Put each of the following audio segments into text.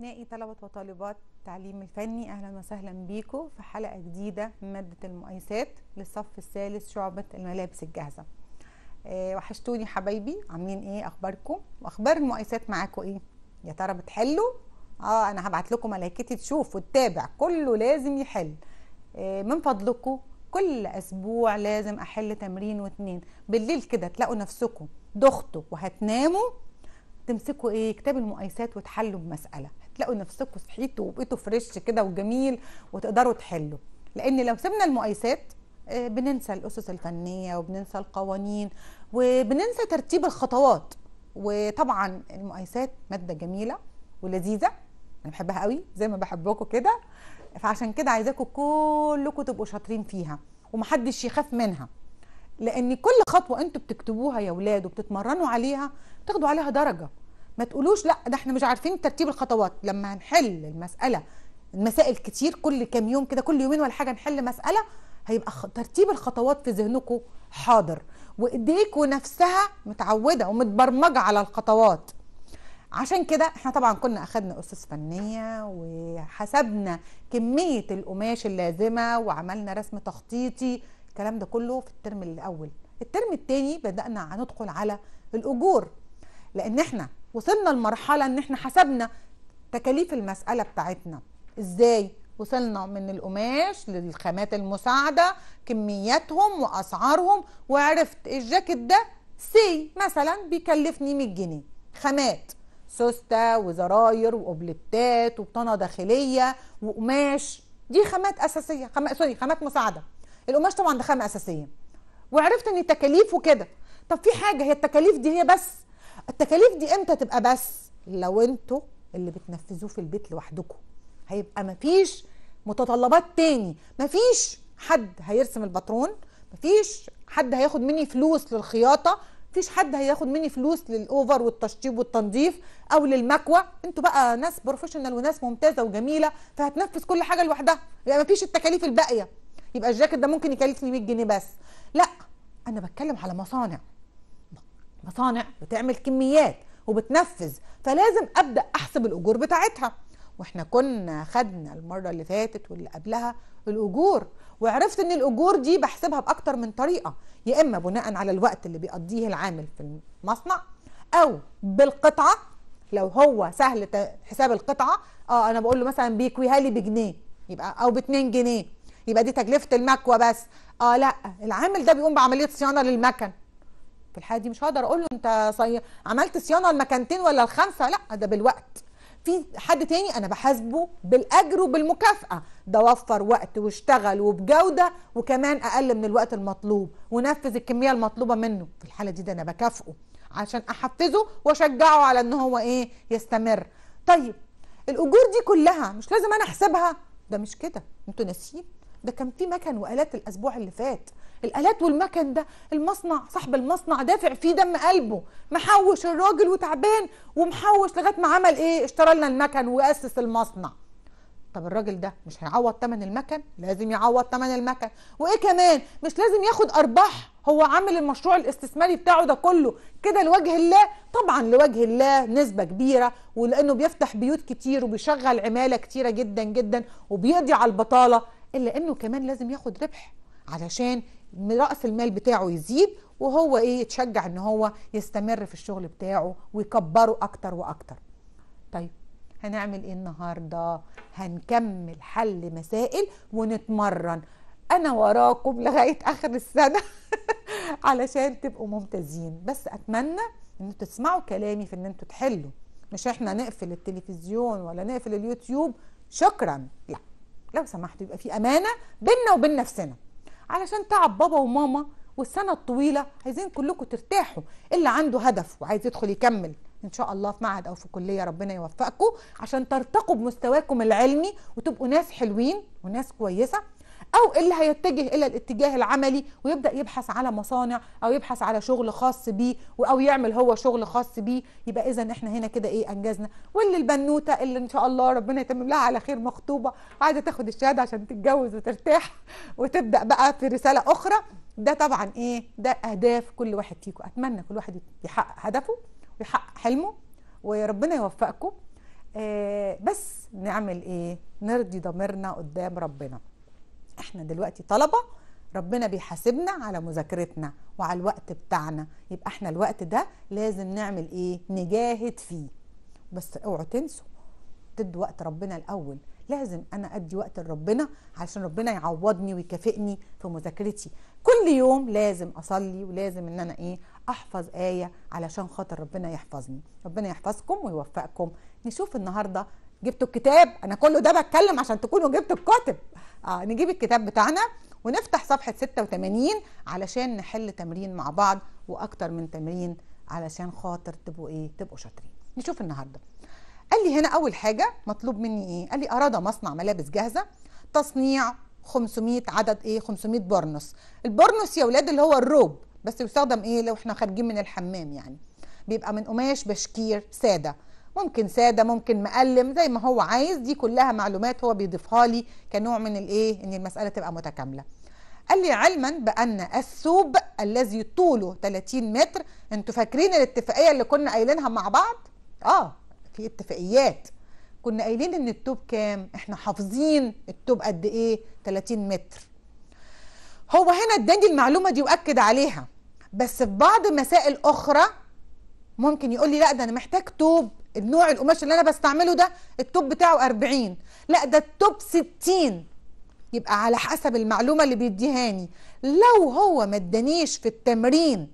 أبنائي طلبة وطالبات تعليم الفني أهلا وسهلا بيكم في حلقة جديدة من مادة المقايسات للصف الثالث شعبة الملابس الجاهزة أه وحشتوني حبايبي عاملين ايه اخباركم واخبار المقايسات معاكم ايه يا ترى بتحلوا اه انا هبعت لكم ملايكتي تشوف وتتابع كله لازم يحل أه من فضلكم كل اسبوع لازم احل تمرين واتنين بالليل كده تلاقوا نفسكم ضغطوا وهتناموا تمسكوا ايه كتاب المقايسات وتحلوا بمساله هتلاقوا نفسكم صحيتوا وبقيتوا فريش كده وجميل وتقدروا تحلوا لان لو سبنا المقايسات آه، بننسى الاسس الفنيه وبننسى القوانين وبننسى ترتيب الخطوات وطبعا المقايسات ماده جميله ولذيذه انا بحبها قوي زي ما بحبكم كده فعشان كده عايزاكم كلكم تبقوا شاطرين فيها ومحدش يخاف منها لان كل خطوه انتوا بتكتبوها يا ولاد وبتتمرنوا عليها بتاخدوا عليها درجه ما تقولوش لا ده احنا مش عارفين ترتيب الخطوات لما هنحل المساله المسائل كتير كل كام يوم كده كل يومين ولا حاجه نحل مساله هيبقى ترتيب الخطوات في ذهنكم حاضر وايديكم نفسها متعوده ومتبرمجه على الخطوات عشان كده احنا طبعا كنا اخدنا اسس فنيه وحسبنا كميه القماش اللازمه وعملنا رسم تخطيطي الكلام ده كله في الترم الاول الترم الثاني بدانا ندخل على الاجور لان احنا وصلنا لمرحله ان احنا حسبنا تكاليف المساله بتاعتنا ازاي وصلنا من القماش للخامات المساعده كمياتهم واسعارهم وعرفت الجاكيت ده سي مثلا بيكلفني 100 جنيه خامات سوسته وزراير واوبلتات وبطانه داخليه وقماش دي خامات اساسيه خم... سوري خامات مساعده القماش طبعا ده خامه اساسيه وعرفت ان التكاليف وكده طب في حاجه هي التكاليف دي هي بس التكاليف دي امتى تبقى بس لو انتوا اللي بتنفذوه في البيت لوحدكم هيبقى مفيش متطلبات تاني مفيش حد هيرسم الباترون مفيش حد هياخد مني فلوس للخياطه مفيش حد هياخد مني فلوس للاوفر والتشطيب والتنظيف او للمكوى انتوا بقى ناس بروفيشنال وناس ممتازه وجميله فهتنفذ كل حاجه لوحدها يبقى يعني مفيش التكاليف الباقيه يبقى الجاكيت ده ممكن يكلفني 100 جنيه بس لا انا بتكلم على مصانع مصانع بتعمل كميات وبتنفذ فلازم ابدا احسب الاجور بتاعتها واحنا كنا خدنا المره اللي فاتت واللي قبلها الاجور وعرفت ان الاجور دي بحسبها باكتر من طريقه يا اما بناء على الوقت اللي بيقضيه العامل في المصنع او بالقطعه لو هو سهل حساب القطعه اه انا بقول له مثلا بيكويها لي بجنيه يبقى او ب 2 جنيه يبقى دي تكلفه المكوه بس اه لا العامل ده بيقوم بعمليه صيانه للمكن في الحاله دي مش هقدر اقول له انت صي... عملت صيانه المكانتين ولا الخمسه لا ده بالوقت في حد تاني انا بحاسبه بالاجر وبالمكافاه ده وفر وقت واشتغل وبجوده وكمان اقل من الوقت المطلوب ونفذ الكميه المطلوبه منه في الحاله دي ده انا بكافئه عشان احفزه واشجعه على ان هو ايه يستمر طيب الاجور دي كلها مش لازم انا احسبها ده مش كده انتوا ناسيين ده كان في مكن والات الاسبوع اللي فات الالات والمكن ده المصنع صاحب المصنع دافع فيه دم قلبه محوش الراجل وتعبان ومحوش لغايه ما عمل ايه اشترى لنا المكن واسس المصنع طب الراجل ده مش هيعوض ثمن المكن لازم يعوض ثمن المكن وايه كمان مش لازم ياخد ارباح هو عامل المشروع الاستثماري بتاعه ده كله كده لوجه الله طبعا لوجه الله نسبه كبيره ولانه بيفتح بيوت كتير وبيشغل عماله كتيره جدا جدا وبيقضي على البطاله الا انه كمان لازم ياخد ربح علشان راس المال بتاعه يزيد وهو ايه يتشجع ان هو يستمر في الشغل بتاعه ويكبره اكتر واكتر طيب هنعمل ايه النهارده هنكمل حل مسائل ونتمرن انا وراكم لغايه اخر السنه علشان تبقوا ممتازين بس اتمنى ان تسمعوا كلامي في ان انتوا تحلوا مش احنا نقفل التلفزيون ولا نقفل اليوتيوب شكرا لا لو سمحتوا يبقى في امانه بينا وبين نفسنا علشان تعب بابا وماما والسنه الطويله عايزين كلكم ترتاحوا اللي عنده هدف وعايز يدخل يكمل ان شاء الله في معهد او في كليه ربنا يوفقكم عشان ترتقوا بمستواكم العلمي وتبقوا ناس حلوين وناس كويسه او اللي هيتجه الى الاتجاه العملي ويبدا يبحث على مصانع او يبحث على شغل خاص بيه او يعمل هو شغل خاص بيه يبقى اذا احنا هنا كده ايه انجزنا واللي البنوته اللي ان شاء الله ربنا يتمم لها على خير مخطوبه عايزه تاخد الشهاده عشان تتجوز وترتاح وتبدا بقى في رساله اخرى ده طبعا ايه ده اهداف كل واحد فيكم اتمنى كل واحد يحقق هدفه ويحقق حلمه وربنا يوفقكم آه بس نعمل ايه نرضي ضميرنا قدام ربنا احنا دلوقتي طلبه ربنا بيحاسبنا على مذاكرتنا وعلى الوقت بتاعنا يبقى احنا الوقت ده لازم نعمل ايه نجاهد فيه بس اوعوا تنسوا تدوا وقت ربنا الاول لازم انا ادي وقت لربنا علشان ربنا يعوضني ويكافئني في مذاكرتي كل يوم لازم اصلي ولازم ان انا ايه احفظ ايه علشان خاطر ربنا يحفظني ربنا يحفظكم ويوفقكم نشوف النهارده جبتوا الكتاب انا كله ده بتكلم عشان تكونوا جبتوا الكتب اه نجيب الكتاب بتاعنا ونفتح صفحه 86 علشان نحل تمرين مع بعض واكتر من تمرين علشان خاطر تبقوا ايه تبقوا شاطرين نشوف النهارده قال لي هنا اول حاجه مطلوب مني ايه قال لي اراد مصنع ملابس جاهزه تصنيع 500 عدد ايه 500 برنس البرنس يا ولاد اللي هو الروب بس يستخدم ايه لو احنا خارجين من الحمام يعني بيبقى من قماش بشكير ساده ممكن ساده ممكن مقلم زي ما هو عايز دي كلها معلومات هو بيضيفها لي كنوع من الايه ان المساله تبقى متكامله قال لي علما بان الثوب الذي طوله 30 متر انتوا فاكرين الاتفاقيه اللي كنا قايلينها مع بعض اه في اتفاقيات كنا قايلين ان التوب كام احنا حافظين التوب قد ايه 30 متر هو هنا اداني المعلومه دي واكد عليها بس في بعض مسائل اخرى ممكن يقول لي لا ده انا محتاج توب النوع القماش اللي انا بستعمله ده التوب بتاعه 40 لا ده التوب 60 يبقى على حسب المعلومه اللي بيديهاني لو هو ما ادانيش في التمرين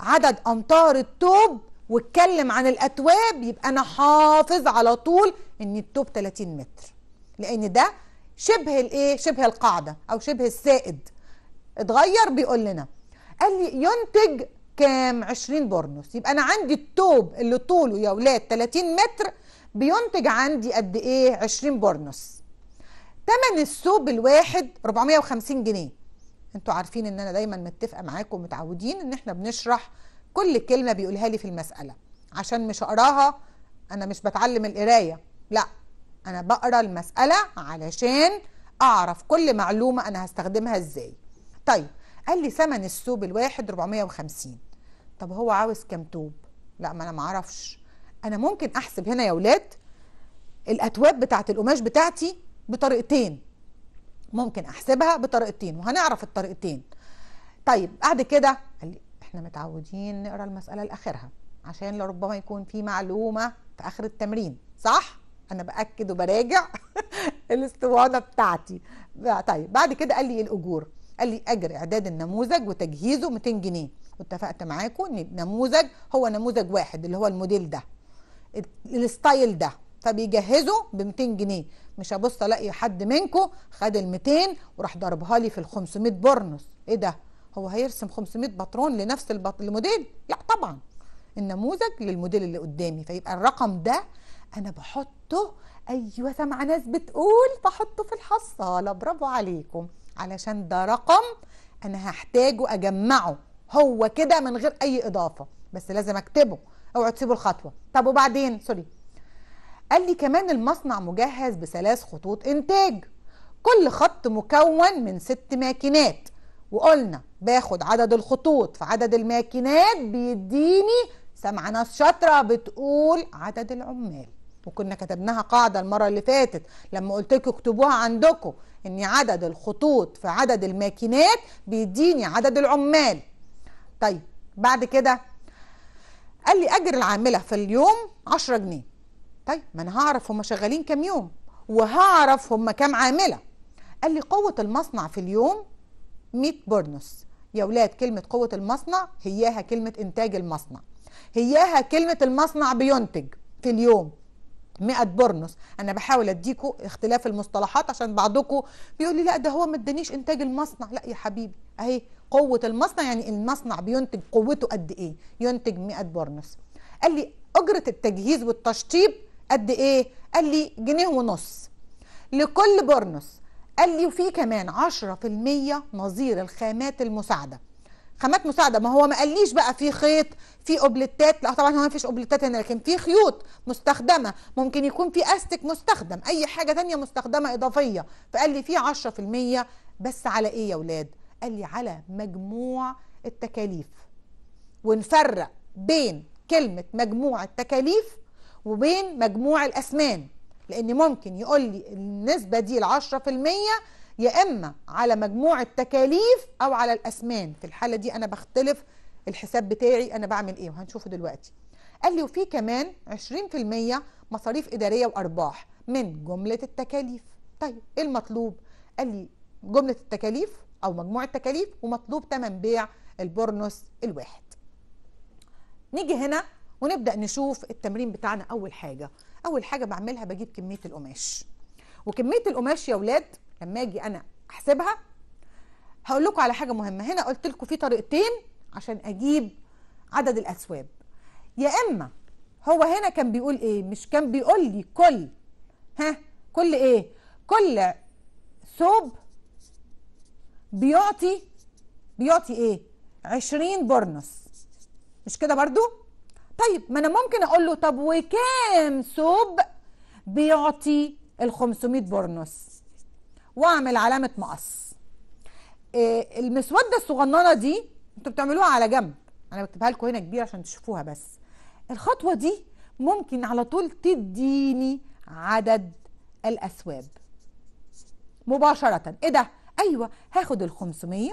عدد امتار التوب واتكلم عن الاتواب يبقى انا حافظ على طول ان التوب 30 متر لان ده شبه الايه شبه القاعده او شبه السائد اتغير بيقول لنا قال لي ينتج كام 20 بورنوس يبقى انا عندي التوب اللي طوله يا اولاد 30 متر بينتج عندي قد ايه 20 بورنوس تمن الثوب الواحد 450 جنيه انتوا عارفين ان انا دايما متفقه معاكم ومتعودين ان احنا بنشرح كل كلمه بيقولها لي في المساله عشان مش اقراها انا مش بتعلم القرايه لا انا بقرا المساله علشان اعرف كل معلومه انا هستخدمها ازاي طيب قال لي ثمن الثوب الواحد 450 طب هو عاوز كام توب لا ما انا ما اعرفش انا ممكن احسب هنا يا ولاد الاتواب بتاعه القماش بتاعتي بطريقتين ممكن احسبها بطريقتين وهنعرف الطريقتين طيب بعد كده قال لي احنا متعودين نقرا المساله لاخرها عشان لربما يكون في معلومه في اخر التمرين صح انا باكد وبراجع الاسطوانه بتاعتي طيب بعد كده قال لي إيه الاجور قال لي اجر اعداد النموذج وتجهيزه 200 جنيه واتفقت معاكم ان النموذج هو نموذج واحد اللي هو الموديل ده الستايل ده فبيجهزه ب 200 جنيه مش هبص الاقي حد منكم خد ال 200 وراح ضربها لي في ال 500 بورنس ايه ده هو هيرسم 500 باترون لنفس البط... الموديل لا طبعا النموذج للموديل اللي قدامي فيبقى الرقم ده انا بحطه ايوه سامعه ناس بتقول بحطه في الحصاله برافو عليكم علشان ده رقم انا هحتاجه اجمعه هو كده من غير اي اضافه بس لازم اكتبه اوعوا تسيبوا الخطوه طب وبعدين سوري قال لي كمان المصنع مجهز بثلاث خطوط انتاج كل خط مكون من ست ماكينات وقلنا باخد عدد الخطوط في عدد الماكينات بيديني سامعه ناس شاطره بتقول عدد العمال وكنا كتبناها قاعده المره اللي فاتت لما قلت لكم اكتبوها عندكم ان عدد الخطوط في عدد الماكينات بيديني عدد العمال طيب بعد كده قال لي اجر العامله في اليوم 10 جنيه طيب ما انا هعرف هم شغالين كام يوم وهعرف هم كام عامله قال لي قوه المصنع في اليوم 100 بورنوس يا ولاد كلمه قوه المصنع هياها كلمه انتاج المصنع هياها كلمه المصنع بينتج في اليوم 100 برنس انا بحاول اديكوا اختلاف المصطلحات عشان بعضكم بيقول لي لا ده هو ما ادانيش انتاج المصنع لا يا حبيبي اهي قوه المصنع يعني المصنع بينتج قوته قد ايه ينتج 100 برنس قال لي اجره التجهيز والتشطيب قد ايه قال لي جنيه ونص لكل برنس قال لي وفي كمان 10% نظير الخامات المساعده خامات مساعده ما هو ما قاليش بقى في خيط في اوبليتات لا طبعا هو ما فيش اوبليتات هنا لكن في خيوط مستخدمه ممكن يكون في استك مستخدم اي حاجه ثانيه مستخدمه اضافيه فقال لي في 10% بس على ايه يا اولاد قال لي على مجموع التكاليف ونفرق بين كلمه مجموع التكاليف وبين مجموع الاسمان لان ممكن يقول لي النسبه دي ال 10% يا إما على مجموع التكاليف أو على الأسمان في الحالة دي أنا بختلف الحساب بتاعي أنا بعمل إيه وهنشوفه دلوقتي قال لي وفي كمان 20% مصاريف إدارية وأرباح من جملة التكاليف طيب إيه المطلوب قال لي جملة التكاليف أو مجموع التكاليف ومطلوب تمن بيع البورنوس الواحد نيجي هنا ونبدأ نشوف التمرين بتاعنا أول حاجة أول حاجة بعملها بجيب كمية القماش وكمية القماش يا ولاد لما اجي انا احسبها هقول لكم على حاجه مهمه هنا قلت لكم في طريقتين عشان اجيب عدد الاثواب يا اما هو هنا كان بيقول ايه مش كان بيقول لي كل ها كل ايه كل ثوب بيعطي بيعطي ايه 20 برنس مش كده برضو طيب ما انا ممكن اقول له طب وكام ثوب بيعطي ال 500 برنس واعمل علامه مقص آه، المسوده الصغننه دي انتوا بتعملوها على جنب انا بكتبها لكم هنا كبيره عشان تشوفوها بس الخطوه دي ممكن على طول تديني عدد الاثواب مباشره ايه ده ايوه هاخد ال 500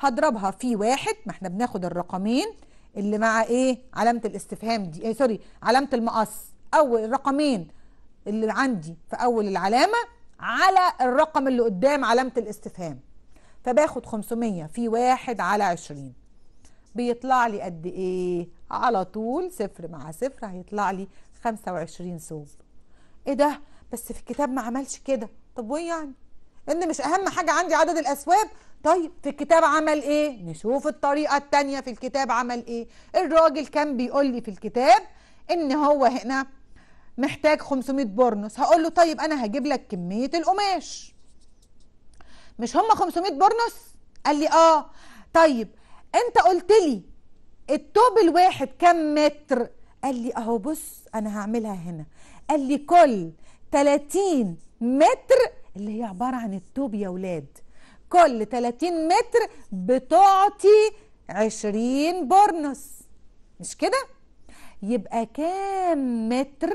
هضربها في واحد ما احنا بناخد الرقمين اللي مع ايه علامه الاستفهام دي ايه سوري علامه المقص اول الرقمين اللي عندي في اول العلامه على الرقم اللي قدام علامة الاستفهام فباخد 500 في 1 على 20 بيطلع لي قد ايه على طول صفر مع صفر هيطلع لي 25 ثوب ايه ده بس في الكتاب ما عملش كده طب وايه يعني ان مش اهم حاجة عندي عدد الاسواب طيب في الكتاب عمل ايه نشوف الطريقة التانية في الكتاب عمل ايه الراجل كان بيقول لي في الكتاب ان هو هنا محتاج 500 برنس هقول له طيب انا هجيب لك كميه القماش مش هم 500 برنس قال لي اه طيب انت قلت لي التوب الواحد كم متر قال لي اهو بص انا هعملها هنا قال لي كل 30 متر اللي هي عباره عن التوب يا ولاد كل 30 متر بتعطي 20 برنس مش كده يبقى كام متر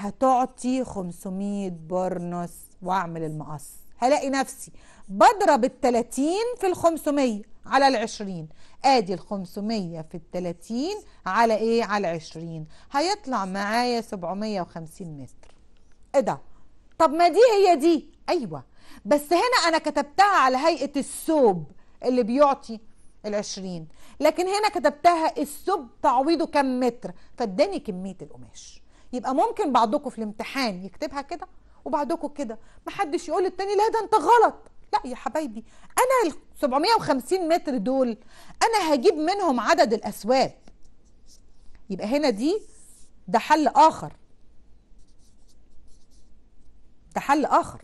هتعطي 500 برنس واعمل المقص هلاقي نفسي بضرب ال 30 في ال 500 على ال 20 ادي ال 500 في ال 30 على ايه على 20 هيطلع معايا 750 متر ايه ده طب ما دي هي دي ايوه بس هنا انا كتبتها على هيئه الثوب اللي بيعطي ال 20 لكن هنا كتبتها الثوب تعويضه كم متر فاداني كميه القماش يبقى ممكن بعضكم في الامتحان يكتبها كده وبعضكم كده محدش يقول التاني لا ده انت غلط لا يا حبايبي انا ال 750 متر دول انا هجيب منهم عدد الاسواب يبقى هنا دي ده حل اخر ده حل اخر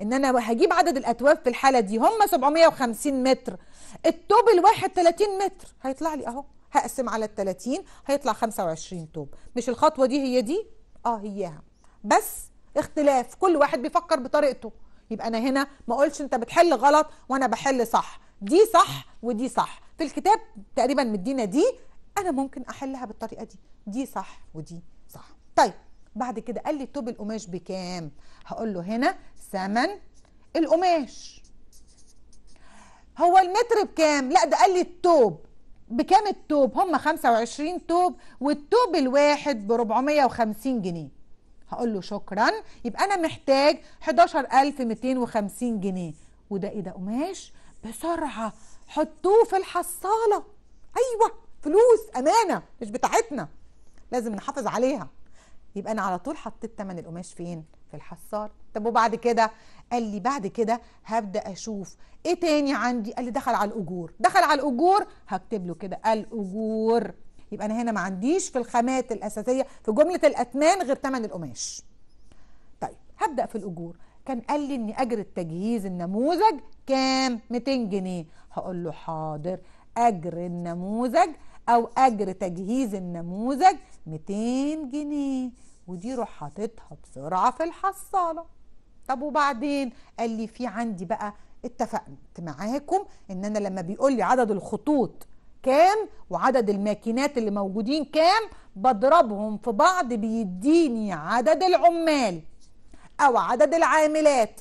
ان انا هجيب عدد الاتواب في الحاله دي هم 750 متر الطوب الواحد 30 متر هيطلع لي اهو هقسم على ال 30 هيطلع 25 توب مش الخطوه دي هي دي اه هياها بس اختلاف كل واحد بيفكر بطريقته يبقى انا هنا ما اقولش انت بتحل غلط وانا بحل صح دي صح ودي صح في الكتاب تقريبا مدينا دي انا ممكن احلها بالطريقه دي دي صح ودي صح طيب بعد كده قال لي توب القماش بكام هقول له هنا ثمن القماش هو المتر بكام لا ده قال لي التوب بكام التوب هم 25 توب والتوب الواحد ب 450 جنيه هقول له شكرا يبقى انا محتاج 11250 جنيه وده ايه ده قماش بسرعه حطوه في الحصاله ايوه فلوس امانه مش بتاعتنا لازم نحافظ عليها يبقى انا على طول حطيت تمن القماش فين في الحصار طب وبعد كده قال لي بعد كده هبدا اشوف ايه تاني عندي قال لي دخل على الاجور دخل على الاجور هكتب له كده الاجور يبقى انا هنا ما عنديش في الخامات الاساسيه في جمله الاثمان غير تمن القماش طيب هبدا في الاجور كان قال لي ان اجر التجهيز النموذج كام 200 جنيه هقول له حاضر اجر النموذج او اجر تجهيز النموذج 200 جنيه ودي روح حاططها بسرعه في الحصاله طب وبعدين قال لي في عندي بقى اتفقت معاكم ان انا لما بيقول لي عدد الخطوط كام وعدد الماكينات اللي موجودين كام بضربهم في بعض بيديني عدد العمال او عدد العاملات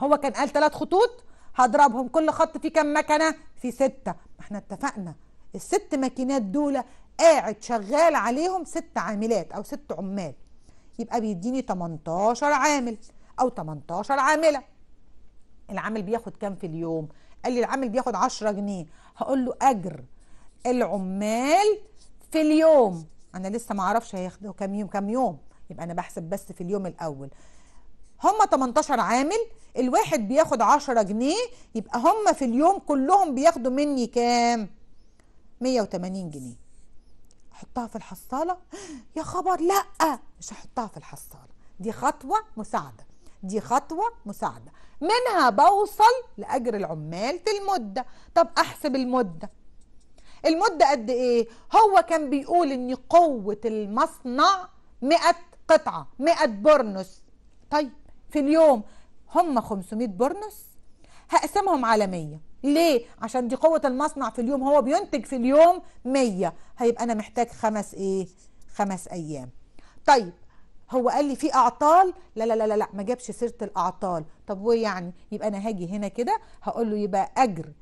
هو كان قال ثلاث خطوط هضربهم كل خط فيه كام مكنه في سته ما احنا اتفقنا الست ماكينات دول قاعد شغال عليهم ست عاملات او ست عمال يبقى بيديني 18 عامل او 18 عامله العامل بياخد كام في اليوم قال لي العامل بياخد 10 جنيه هقول له اجر العمال في اليوم انا لسه ما اعرفش هياخدوا كام يوم كام يوم يبقى انا بحسب بس في اليوم الاول هما 18 عامل الواحد بياخد 10 جنيه يبقى هما في اليوم كلهم بياخدوا مني كام 180 جنيه احطها في الحصاله يا خبر لا مش هحطها في الحصاله دي خطوه مساعده دي خطوه مساعده منها بوصل لاجر العمال في المده طب احسب المده المده قد ايه هو كان بيقول ان قوه المصنع 100 قطعه 100 برنس طيب في اليوم هم 500 برنس هقسمهم على 100 ليه عشان دي قوة المصنع في اليوم هو بينتج في اليوم 100 هيبقى انا محتاج خمس ايه خمس ايام طيب هو قال لي في اعطال لا لا لا لا ما جابش سيره الاعطال طب ويعني يبقى انا هاجي هنا كده هقول له يبقى اجر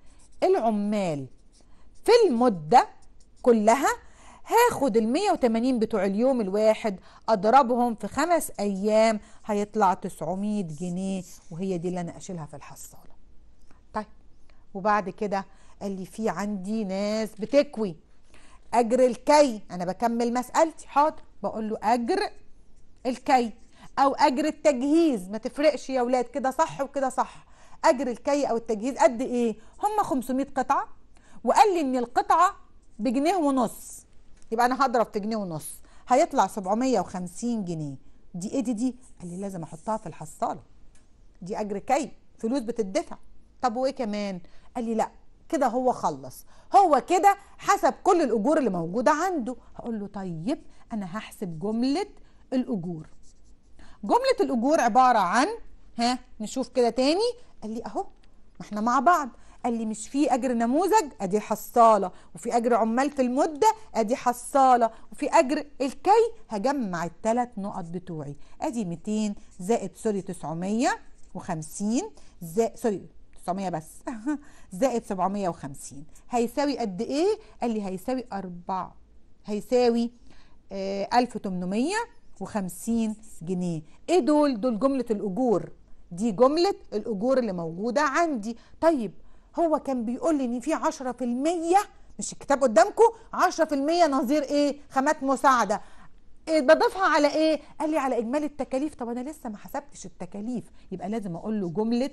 العمال في المده كلها هاخد ال 180 بتوع اليوم الواحد اضربهم في خمس ايام هيطلع 900 جنيه وهي دي اللي انا اشيلها في الحصاله وبعد كده قال لي في عندي ناس بتكوي اجر الكي انا بكمل مسالتي حاضر بقول له اجر الكي او اجر التجهيز ما تفرقش يا ولاد كده صح وكده صح اجر الكي او التجهيز قد ايه هم 500 قطعه وقال لي ان القطعه بجنيه ونص يبقى انا هضرب في جنيه ونص هيطلع 750 جنيه دي ايه دي دي قال لي لازم احطها في الحصاله دي اجر كي فلوس بتدفع طب وايه كمان قال لي لا كده هو خلص هو كده حسب كل الاجور اللي موجوده عنده هقول له طيب انا هحسب جمله الاجور جمله الاجور عباره عن ها نشوف كده تاني قال لي اهو ما احنا مع بعض قال لي مش في اجر نموذج ادي حصاله وفي اجر عمال في المده ادي حصاله وفي اجر الكي هجمع الثلاث نقط بتوعي ادي 200 زائد سوري 950 زائد سوري 900 بس زائد 750 هيساوي قد ايه قال لي هيساوي 4 هيساوي آه 1850 جنيه ايه دول دول جمله الاجور دي جمله الاجور اللي موجوده عندي طيب هو كان بيقول لي ان في 10% مش الكتاب قدامكم 10% نظير ايه خامات مساعده إيه بضيفها على ايه قال لي على اجمالي التكاليف طب انا لسه ما حسبتش التكاليف يبقى لازم اقول له جمله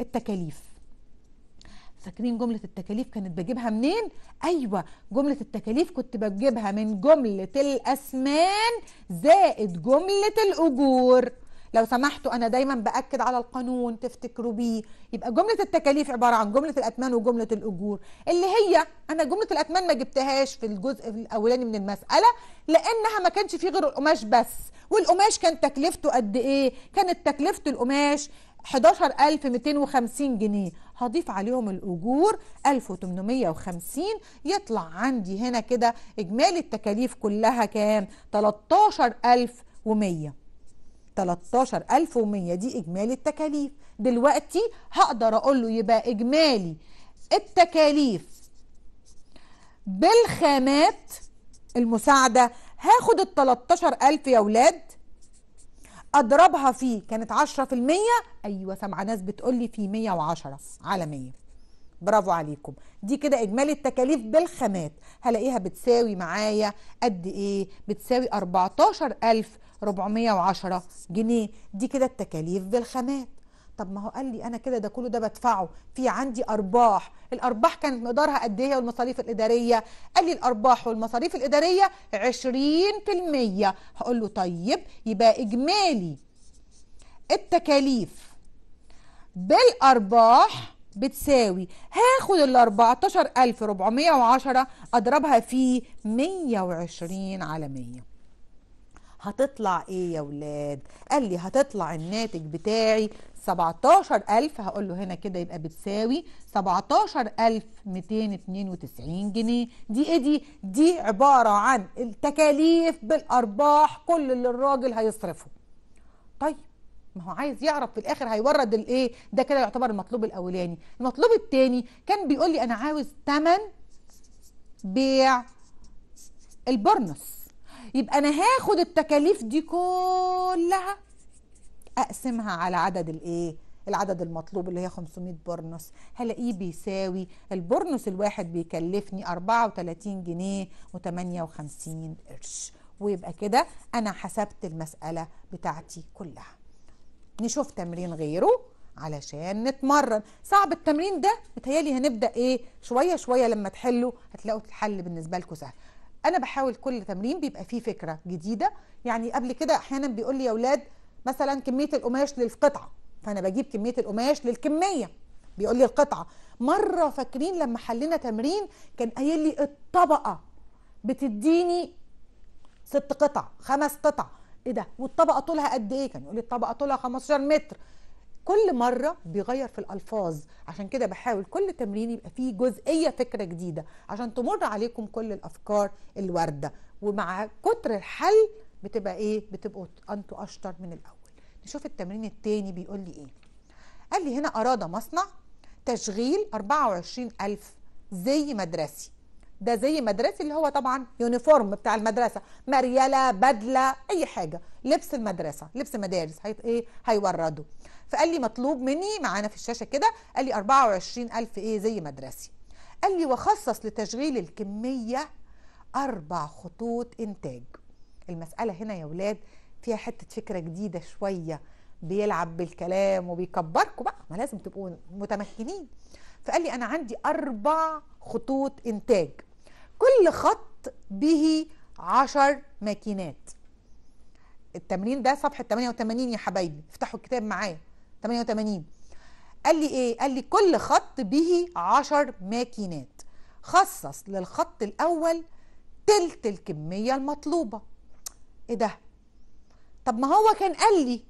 التكاليف فاكرين جملة التكاليف كانت بجيبها منين؟ أيوة جملة التكاليف كنت بجيبها من جملة الأسمان زائد جملة الأجور لو سمحتوا أنا دايما بأكد على القانون تفتكروا بيه يبقى جملة التكاليف عبارة عن جملة الأتمان وجملة الأجور اللي هي أنا جملة الأتمان ما جبتهاش في الجزء الأولاني من المسألة لأنها ما كانش فيه غير القماش بس والقماش كان تكلفته قد ايه كانت تكلفه القماش 11250 جنيه هضيف عليهم الأجور 1850 يطلع عندي هنا كده إجمالي التكاليف كلها كام 13100 13100 دي إجمالي التكاليف دلوقتي هقدر أقول له يبقى إجمالي التكاليف بالخامات المساعدة هاخد ال 13000 يا ولاد اضربها في كانت 10% ايوه سامعه ناس بتقول لي في 110 على 100 برافو عليكم دي كده اجمالي التكاليف بالخامات هلاقيها بتساوي معايا قد ايه بتساوي 14410 جنيه دي كده التكاليف بالخامات طب ما هو قال لي انا كده ده كله ده بدفعه في عندي ارباح الارباح كانت مقدارها قد ايه والمصاريف الاداريه قال لي الارباح والمصاريف الاداريه 20% هقول له طيب يبقى اجمالي التكاليف بالارباح بتساوي هاخد ال 14410 اضربها في 120 على 100 هتطلع ايه يا ولاد قال لي هتطلع الناتج بتاعي 17000 هقول له هنا كده يبقى بتساوي 17292 جنيه دي ايه دي دي عبارة عن التكاليف بالأرباح كل اللي الراجل هيصرفه طيب ما هو عايز يعرف في الاخر هيورد الايه ده كده يعتبر المطلوب الاولاني المطلوب الثاني كان بيقول لي انا عاوز ثمن بيع البرنس يبقى انا هاخد التكاليف دي كلها اقسمها على عدد الايه العدد المطلوب اللي هي 500 برنس هلاقيه بيساوي البرنس الواحد بيكلفني 34 جنيه و58 قرش ويبقى كده انا حسبت المساله بتاعتي كلها نشوف تمرين غيره علشان نتمرن صعب التمرين ده متهيالي هنبدا ايه شويه شويه لما تحلوا هتلاقوا الحل بالنسبه لكم سهل انا بحاول كل تمرين بيبقى فيه فكره جديده يعني قبل كده احيانا بيقول لي يا اولاد مثلا كميه القماش للقطعه فانا بجيب كميه القماش للكميه بيقول لي القطعه مره فاكرين لما حلينا تمرين كان قايل لي الطبقه بتديني ست قطع خمس قطع ايه ده والطبقه طولها قد ايه كان يقول لي الطبقه طولها 15 متر كل مرة بيغير في الألفاظ عشان كده بحاول كل تمرين يبقى فيه جزئية فكرة جديدة عشان تمر عليكم كل الأفكار الواردة ومع كتر الحل بتبقى ايه بتبقوا انتوا اشطر من الاول نشوف التمرين التاني بيقول لي ايه قال لي هنا اراد مصنع تشغيل 24000 زي مدرسي ده زي مدرسي اللي هو طبعا يونيفورم بتاع المدرسه مريله بدله اي حاجه لبس المدرسه لبس مدارس هي ايه هيورده فقال لي مطلوب مني معانا في الشاشه كده قال لي 24000 ايه زي مدرسي قال لي وخصص لتشغيل الكميه اربع خطوط انتاج المسألة هنا يا ولاد فيها حتة فكرة جديدة شوية بيلعب بالكلام وبيكبركم بقى ما لازم تبقوا متمكنين فقال لي أنا عندي أربع خطوط إنتاج كل خط به عشر ماكينات التمرين ده صفحة 88 يا حبايبي افتحوا الكتاب معايا 88 قال لي ايه قال لي كل خط به عشر ماكينات خصص للخط الأول تلت الكمية المطلوبة ايه ده طب ما هو كان قال لي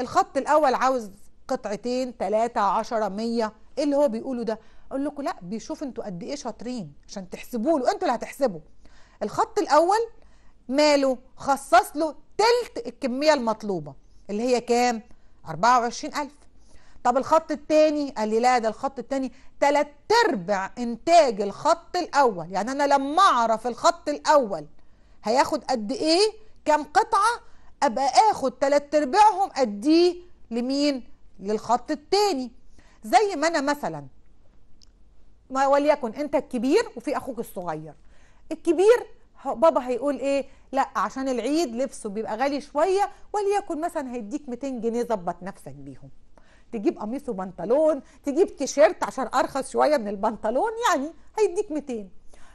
الخط الاول عاوز قطعتين تلاتة عشرة مية ايه اللي هو بيقوله ده اقول لكم لا بيشوف انتوا قد ايه شاطرين عشان تحسبوا له انتوا اللي هتحسبوا الخط الاول ماله خصص له تلت الكمية المطلوبة اللي هي كام 24000 طب الخط الثاني قال لي لا ده الخط الثاني تلت اربع انتاج الخط الاول يعني انا لما اعرف الخط الاول هياخد قد ايه كام قطعه ابقى اخد تلات ارباعهم اديه لمين للخط التاني زي ما انا مثلا ما وليكن انت الكبير وفي اخوك الصغير الكبير بابا هيقول ايه لا عشان العيد لبسه بيبقى غالي شويه وليكن مثلا هيديك 200 جنيه ظبط نفسك بيهم تجيب قميص وبنطلون تجيب تيشيرت عشان ارخص شويه من البنطلون يعني هيديك 200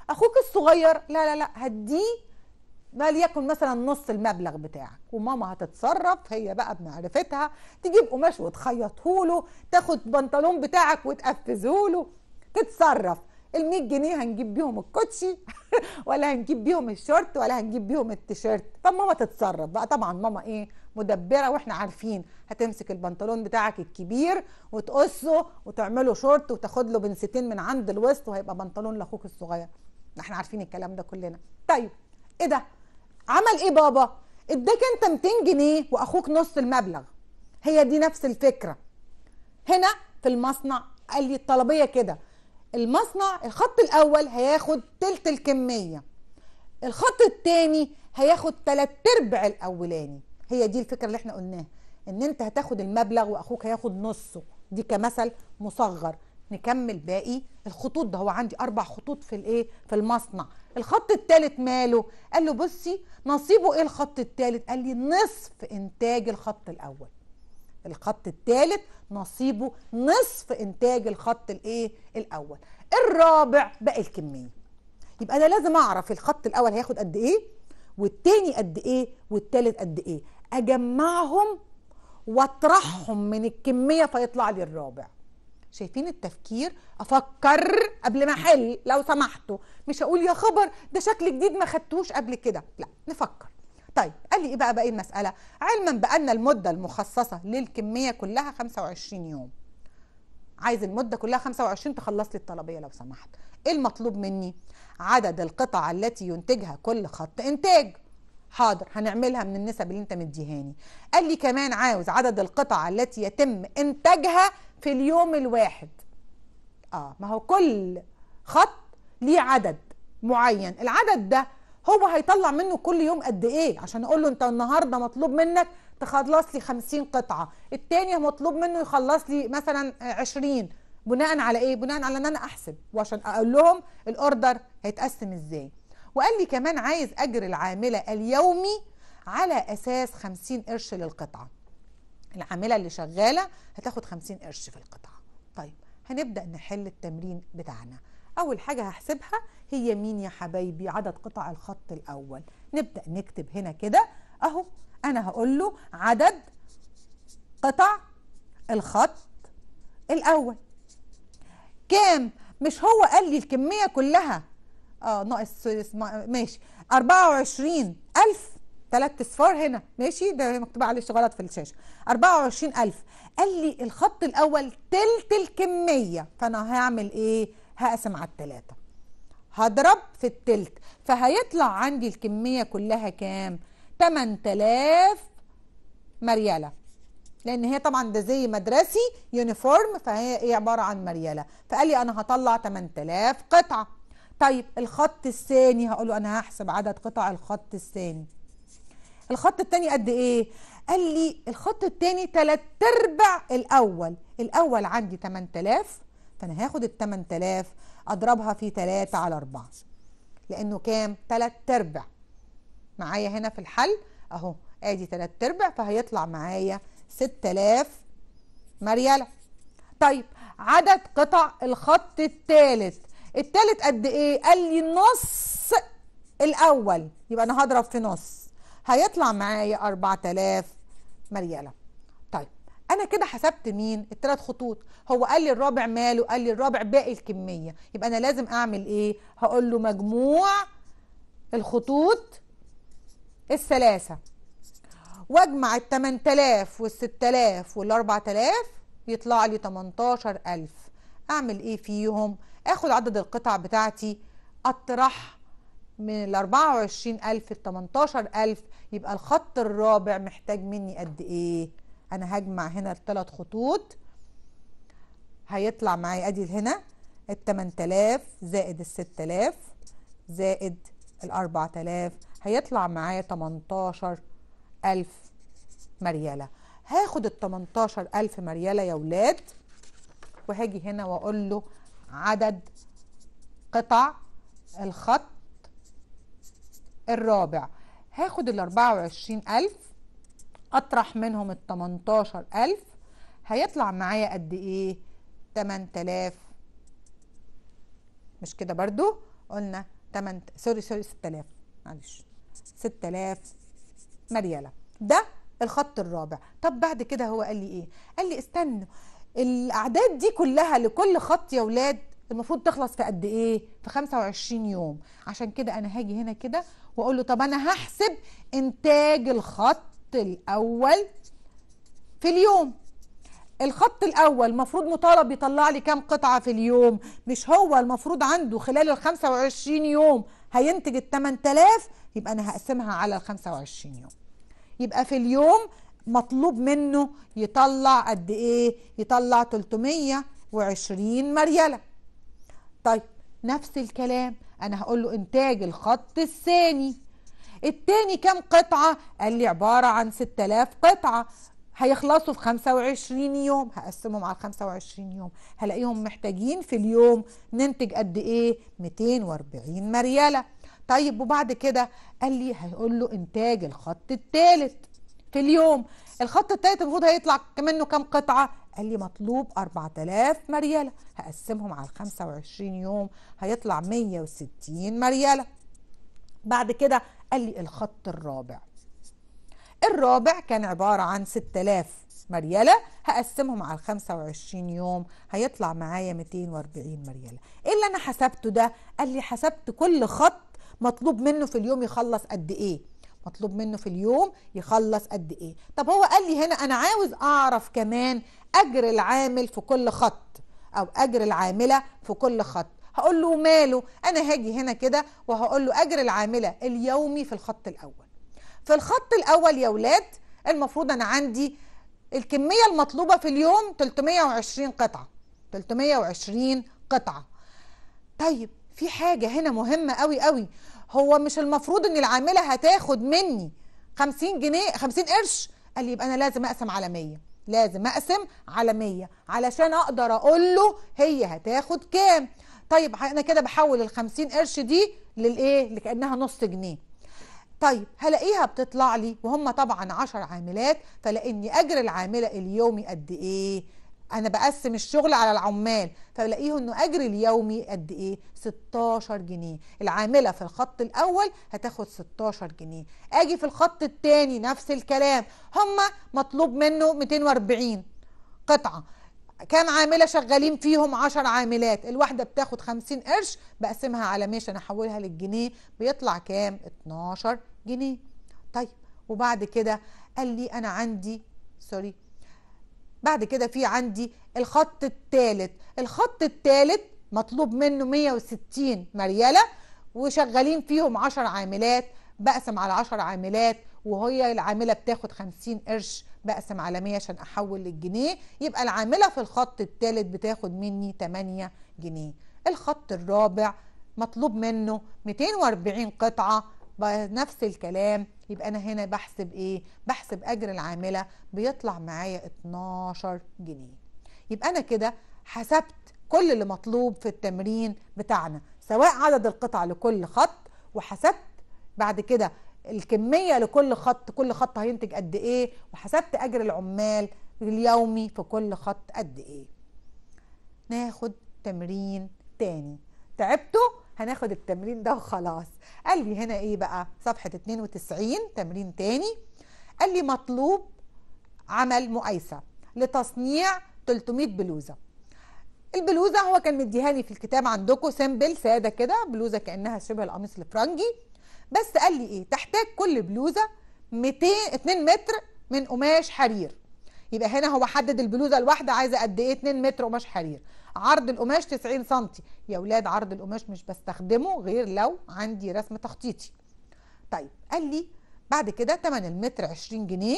اخوك الصغير لا لا لا هديه ما ليكن مثلا نص المبلغ بتاعك وماما هتتصرف هي بقى بمعرفتها تجيب قماش وتخيطه له تاخد بنطلون بتاعك وتقفزه له تتصرف ال 100 جنيه هنجيب بيهم الكوتشي ولا هنجيب بيهم الشورت ولا هنجيب بيهم التيشيرت طب ماما تتصرف بقى طبعا ماما ايه مدبره واحنا عارفين هتمسك البنطلون بتاعك الكبير وتقصه وتعمله شورت وتاخد له بنستين من عند الوسط وهيبقى بنطلون لاخوك الصغير احنا عارفين الكلام ده كلنا طيب ايه ده عمل ايه بابا اداك انت 200 جنيه واخوك نص المبلغ هي دي نفس الفكره هنا في المصنع قال لي الطلبيه كده المصنع الخط الاول هياخد تلت الكميه الخط الثاني هياخد تلات ارباع الاولاني هي دي الفكره اللي احنا قلناها ان انت هتاخد المبلغ واخوك هياخد نصه دي كمثل مصغر نكمل باقي الخطوط ده هو عندي اربع خطوط في الايه في المصنع الخط الثالث ماله قال له بصي نصيبه ايه الخط الثالث قال لي نصف انتاج الخط الاول الخط الثالث نصيبه نصف انتاج الخط الايه الاول الرابع باقي الكميه يبقى انا لازم اعرف الخط الاول هياخد قد ايه والتاني قد ايه والتالت قد ايه اجمعهم واطرحهم من الكميه فيطلع لي الرابع شايفين التفكير افكر قبل ما احل لو سمحتوا مش هقول يا خبر ده شكل جديد ما خدتوش قبل كده لا نفكر طيب قال لي ايه بقى باقي المساله علما بان المده المخصصه للكميه كلها 25 يوم عايز المده كلها 25 تخلص لي الطلبيه لو سمحت ايه المطلوب مني عدد القطع التي ينتجها كل خط انتاج حاضر هنعملها من النسب اللي انت مديهاني قال لي كمان عاوز عدد القطع التي يتم انتاجها في اليوم الواحد اه ما هو كل خط ليه عدد معين العدد ده هو هيطلع منه كل يوم قد ايه عشان اقول له انت النهارده مطلوب منك تخلص لي 50 قطعه الثانيه مطلوب منه يخلص لي مثلا 20 بناء على ايه بناء على ان انا احسب وعشان اقول لهم الاوردر هيتقسم ازاي وقال لي كمان عايز اجر العامله اليومي على اساس 50 قرش للقطعه العامله اللي شغاله هتاخد 50 قرش في القطعه طيب هنبدا نحل التمرين بتاعنا اول حاجه هحسبها هي مين يا حبايبي عدد قطع الخط الاول نبدا نكتب هنا كده اهو انا هقول له عدد قطع الخط الاول كام مش هو قال لي الكميه كلها اه ناقص ماشي 24000 ثلاث اصفار هنا ماشي ده مكتوب عليه غلط في الشاشه 24000 قال لي الخط الاول تلت الكميه فانا هعمل ايه هقسم على الثلاثه هضرب في التلت فهيطلع عندي الكميه كلها كام 8000 مرياله لان هي طبعا ده زي مدرسي يونيفورم فهي ايه عباره عن مرياله فقال لي انا هطلع 8000 قطعه طيب الخط الثاني هقول له انا هحسب عدد قطع الخط الثاني الخط الثاني قد ايه قال لي الخط الثاني ثلاث ارباع الاول الاول عندي 8000 فانا هاخد ال 8000 اضربها في 3 على 4 لانه كام ثلاث ارباع معايا هنا في الحل اهو ادي ثلاث ارباع فهيطلع معايا 6000 مريله طيب عدد قطع الخط الثالث الثالث قد ايه قال لي نص الاول يبقى انا هضرب في نص هيطلع معايا 4000 مريالة طيب انا كده حسبت مين الثلاث خطوط هو قال لي الرابع ماله قال لي الرابع باقي الكمية يبقى انا لازم اعمل ايه هقول له مجموع الخطوط الثلاثة واجمع ال 8000 وال 6000 وال 4000 يطلع لي 18000 اعمل ايه فيهم اخد عدد القطع بتاعتي اطرح من ال 24000 ل 18000 يبقى الخط الرابع محتاج مني قد ايه انا هجمع هنا الثلاث خطوط هيطلع معايا ادي هنا ال 8000 زائد ال 6000 زائد ال 4000 هيطلع معايا 18000 مريالة هاخد ال 18000 مريالة يا ولاد وهاجي هنا واقول له عدد قطع الخط الرابع هاخد ال 24000 اطرح منهم ال 18000 هيطلع معايا قد ايه 8000 مش كده برضو قلنا 8 سوري سوري 6000 معلش 6000 مريالة ده الخط الرابع طب بعد كده هو قال لي ايه قال لي استنوا الاعداد دي كلها لكل خط يا ولاد المفروض تخلص في قد ايه في 25 يوم عشان كده انا هاجي هنا كده واقول له طب انا هحسب انتاج الخط الاول في اليوم الخط الاول المفروض مطالب يطلع لي كام قطعه في اليوم مش هو المفروض عنده خلال ال 25 يوم هينتج ال 8000 يبقى انا هقسمها على ال 25 يوم يبقى في اليوم مطلوب منه يطلع قد ايه يطلع 320 مريله طيب نفس الكلام انا هقول له انتاج الخط الثاني الثاني كام قطعة قال لي عبارة عن 6000 قطعة هيخلصوا في 25 يوم هقسمهم على 25 يوم هلاقيهم محتاجين في اليوم ننتج قد ايه 240 مريالة طيب وبعد كده قال لي هيقول له انتاج الخط الثالث في اليوم الخط التالت المفروض هيطلع منه كام قطعه قال لي مطلوب 4000 مرياله هقسمهم على 25 يوم هيطلع 160 مرياله بعد كده قال لي الخط الرابع الرابع كان عباره عن 6000 مريالة هقسمهم على 25 يوم هيطلع معايا 240 مريالة ايه اللي انا حسبته ده قال لي حسبت كل خط مطلوب منه في اليوم يخلص قد ايه مطلوب منه في اليوم يخلص قد ايه طب هو قال لي هنا انا عاوز اعرف كمان اجر العامل في كل خط او اجر العامله في كل خط هقول له ماله انا هاجي هنا كده وهقول له اجر العامله اليومي في الخط الاول في الخط الاول يا ولاد المفروض انا عندي الكميه المطلوبه في اليوم 320 قطعه 320 قطعه طيب في حاجه هنا مهمه قوي قوي هو مش المفروض ان العامله هتاخد مني 50 جنيه 50 قرش قال لي يبقى انا لازم اقسم على 100 لازم اقسم على 100 علشان اقدر اقول له هي هتاخد كام طيب انا كده بحول ال 50 قرش دي للايه لكانها نص جنيه طيب هلاقيها بتطلع لي وهم طبعا 10 عاملات فلاني اجر العامله اليومي قد ايه انا بقسم الشغل على العمال فبلاقيه انه اجري اليومي قد ايه 16 جنيه العامله في الخط الاول هتاخد 16 جنيه اجي في الخط الثاني نفس الكلام هما مطلوب منه 240 قطعه كام عامله شغالين فيهم 10 عاملات الواحده بتاخد 50 قرش بقسمها على ماشي احولها للجنيه بيطلع كام 12 جنيه طيب وبعد كده قال لي انا عندي سوري بعد كده في عندي الخط الثالث الخط الثالث مطلوب منه 160 مريالة وشغالين فيهم 10 عاملات بقسم على 10 عاملات وهي العاملة بتاخد 50 قرش بقسم على 100 عشان احول للجنيه يبقى العاملة في الخط الثالث بتاخد مني 8 جنيه الخط الرابع مطلوب منه 240 قطعة نفس الكلام يبقى انا هنا بحسب ايه بحسب اجر العامله بيطلع معايا 12 جنيه يبقى انا كده حسبت كل اللي مطلوب في التمرين بتاعنا سواء عدد القطع لكل خط وحسبت بعد كده الكميه لكل خط كل خط هينتج قد ايه وحسبت اجر العمال اليومي في كل خط قد ايه ناخد تمرين تاني تعبتوا هناخد التمرين ده وخلاص قال لي هنا ايه بقى صفحة 92 تمرين تاني قال لي مطلوب عمل مقايسة لتصنيع 300 بلوزة البلوزة هو كان مديها لي في الكتاب عندكم سيمبل سادة كده بلوزة كأنها شبه القميص الفرنجي بس قال لي ايه تحتاج كل بلوزة 200 2 متر من قماش حرير يبقى هنا هو حدد البلوزه الواحده عايزه قد ايه 2 متر قماش حرير عرض القماش 90 سم يا اولاد عرض القماش مش بستخدمه غير لو عندي رسم تخطيطي طيب قال لي بعد كده تمن المتر 20 جنيه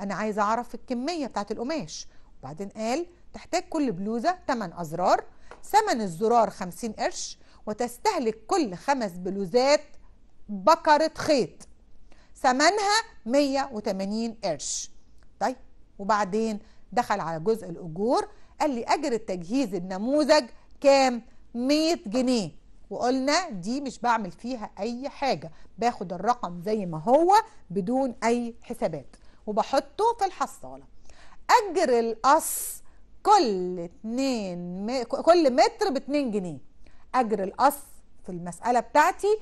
انا عايزه اعرف الكميه بتاعه القماش وبعدين قال تحتاج كل بلوزه 8 ازرار ثمن الزرار 50 قرش وتستهلك كل خمس بلوزات بكره خيط ثمنها 180 قرش طيب وبعدين دخل على جزء الأجور قال لي أجر التجهيز النموذج كام 100 جنيه وقلنا دي مش بعمل فيها أي حاجة باخد الرقم زي ما هو بدون أي حسابات وبحطه في الحصالة أجر القص كل اتنين م... كل متر ب 2 جنيه أجر القص في المسألة بتاعتي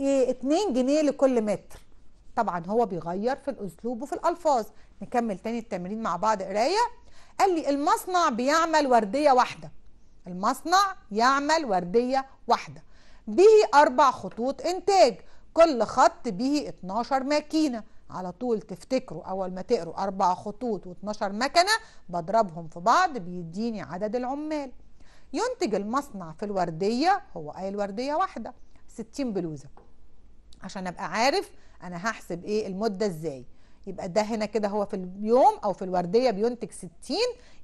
2 إيه، جنيه لكل متر طبعا هو بيغير في الأسلوب وفي الألفاظ نكمل تاني التمرين مع بعض قرايه قال لي المصنع بيعمل ورديه واحده المصنع يعمل ورديه واحده به اربع خطوط انتاج كل خط به 12 ماكينه على طول تفتكروا اول ما تقروا اربع خطوط و12 مكنه بضربهم في بعض بيديني عدد العمال ينتج المصنع في الورديه هو أي الوردية واحده 60 بلوزه عشان ابقى عارف انا هحسب ايه المده ازاي يبقى ده هنا كده هو في اليوم او في الورديه بينتج 60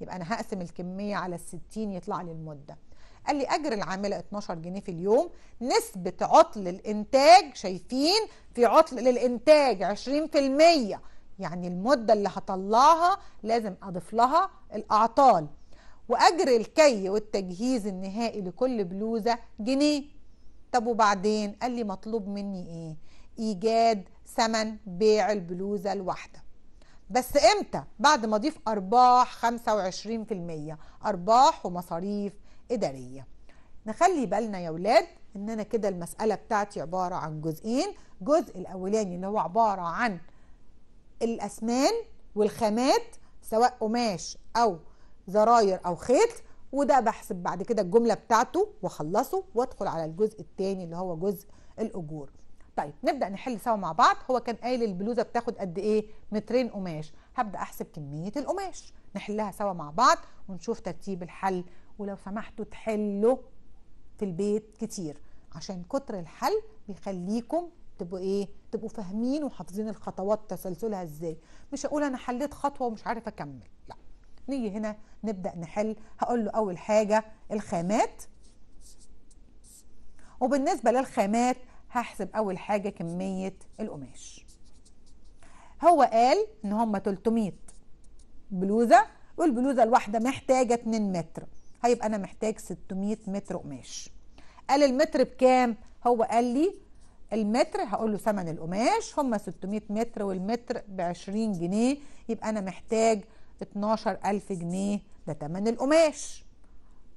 يبقى انا هقسم الكميه على ال 60 يطلع لي المده قال لي اجر العامله 12 جنيه في اليوم نسبه عطل الانتاج شايفين في عطل للانتاج 20% يعني المده اللي هطلعها لازم اضيف لها الاعطال واجر الكي والتجهيز النهائي لكل بلوزه جنيه طب وبعدين قال لي مطلوب مني ايه ايجاد ثمن بيع البلوزة الواحدة بس امتى بعد ما اضيف ارباح 25% ارباح ومصاريف اداريه نخلي بالنا يا ولاد ان انا كده المساله بتاعتي عباره عن جزئين جزء الاولاني اللي هو عباره عن الاسنان والخامات سواء قماش او زراير او خيط وده بحسب بعد كده الجمله بتاعته واخلصه وادخل على الجزء الثاني اللي هو جزء الاجور طيب نبدا نحل سوا مع بعض هو كان قايل البلوزه بتاخد قد ايه مترين قماش هبدا احسب كميه القماش نحلها سوا مع بعض ونشوف ترتيب الحل ولو سمحتوا تحلوا في البيت كتير عشان كتر الحل بيخليكم تبقوا ايه تبقوا فاهمين وحافظين الخطوات تسلسلها ازاي مش هقول انا حليت خطوه ومش عارفه اكمل لا نيجي هنا نبدا نحل هقول له اول حاجه الخامات وبالنسبه للخامات هحسب اول حاجه كميه القماش هو قال ان هم 300 بلوزه والبلوزه الواحده محتاجه 2 متر هيبقى انا محتاج 600 متر قماش قال المتر بكام هو قال لي المتر هقول له ثمن القماش هم 600 متر والمتر ب 20 جنيه يبقى انا محتاج 12000 جنيه ده ثمن القماش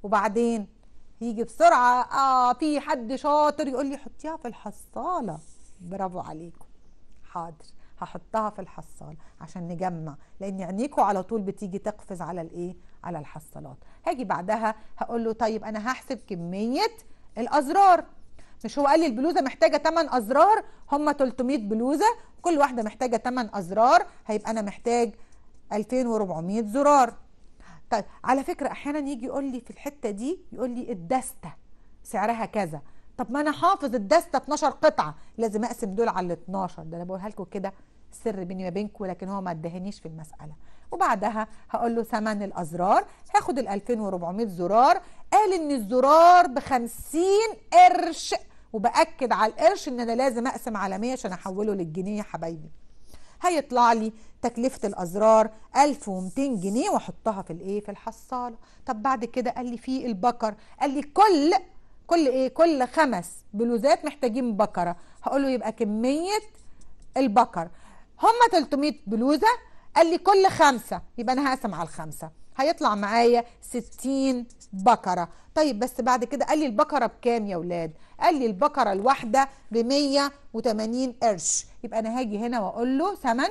وبعدين يجي بسرعه اه في حد شاطر يقول لي حطيها في الحصاله برافو عليكم حاضر هحطها في الحصاله عشان نجمع لان عينيكوا على طول بتيجي تقفز على الايه على الحصالات هاجي بعدها هقول له طيب انا هحسب كميه الازرار مش هو قال لي البلوزه محتاجه 8 ازرار هم 300 بلوزه كل واحده محتاجه 8 ازرار هيبقى انا محتاج 2400 زرار طيب على فكره احيانا يجي يقول لي في الحته دي يقول لي الدسته سعرها كذا طب ما انا حافظ الدسته 12 قطعه لازم اقسم دول على ال 12 ده انا بقولها لكم كده سر بيني ما بينكم لكن هو ما ادهنيش في المساله وبعدها هقول له ثمن الازرار هاخد ال 2400 زرار قال ان الزرار ب 50 قرش وباكد على القرش ان انا لازم اقسم على 100 عشان احوله للجنيه يا حبايبي هيطلع لي تكلفه الازرار 1200 جنيه وحطها في الايه في الحصاله طب بعد كده قال لي في البكر قال لي كل كل ايه كل خمس بلوزات محتاجين بكره هقول له يبقى كميه البكر هما 300 بلوزه قال لي كل خمسه يبقى انا هقسم على الخمسه هيطلع معايا 60 بقره طيب بس بعد كده قال لي البقره بكام يا ولاد قال لي البقره الواحده ب 180 قرش يبقى انا هاجي هنا واقول له ثمن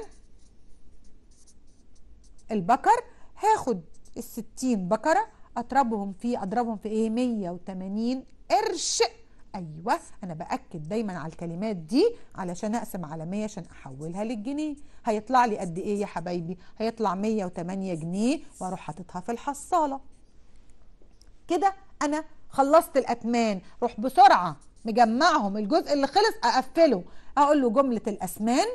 البقر هاخد ال 60 بقره اضربهم في اضربهم في ايه 180 قرش ايوه انا باكد دايما على الكلمات دي علشان اقسم على 100 عشان احولها للجنيه هيطلع لي قد ايه يا حبايبي هيطلع 108 جنيه واروح حاططها في الحصاله كده انا خلصت الاتمان روح بسرعه مجمعهم الجزء اللي خلص اقفله اقول له جمله الاسمان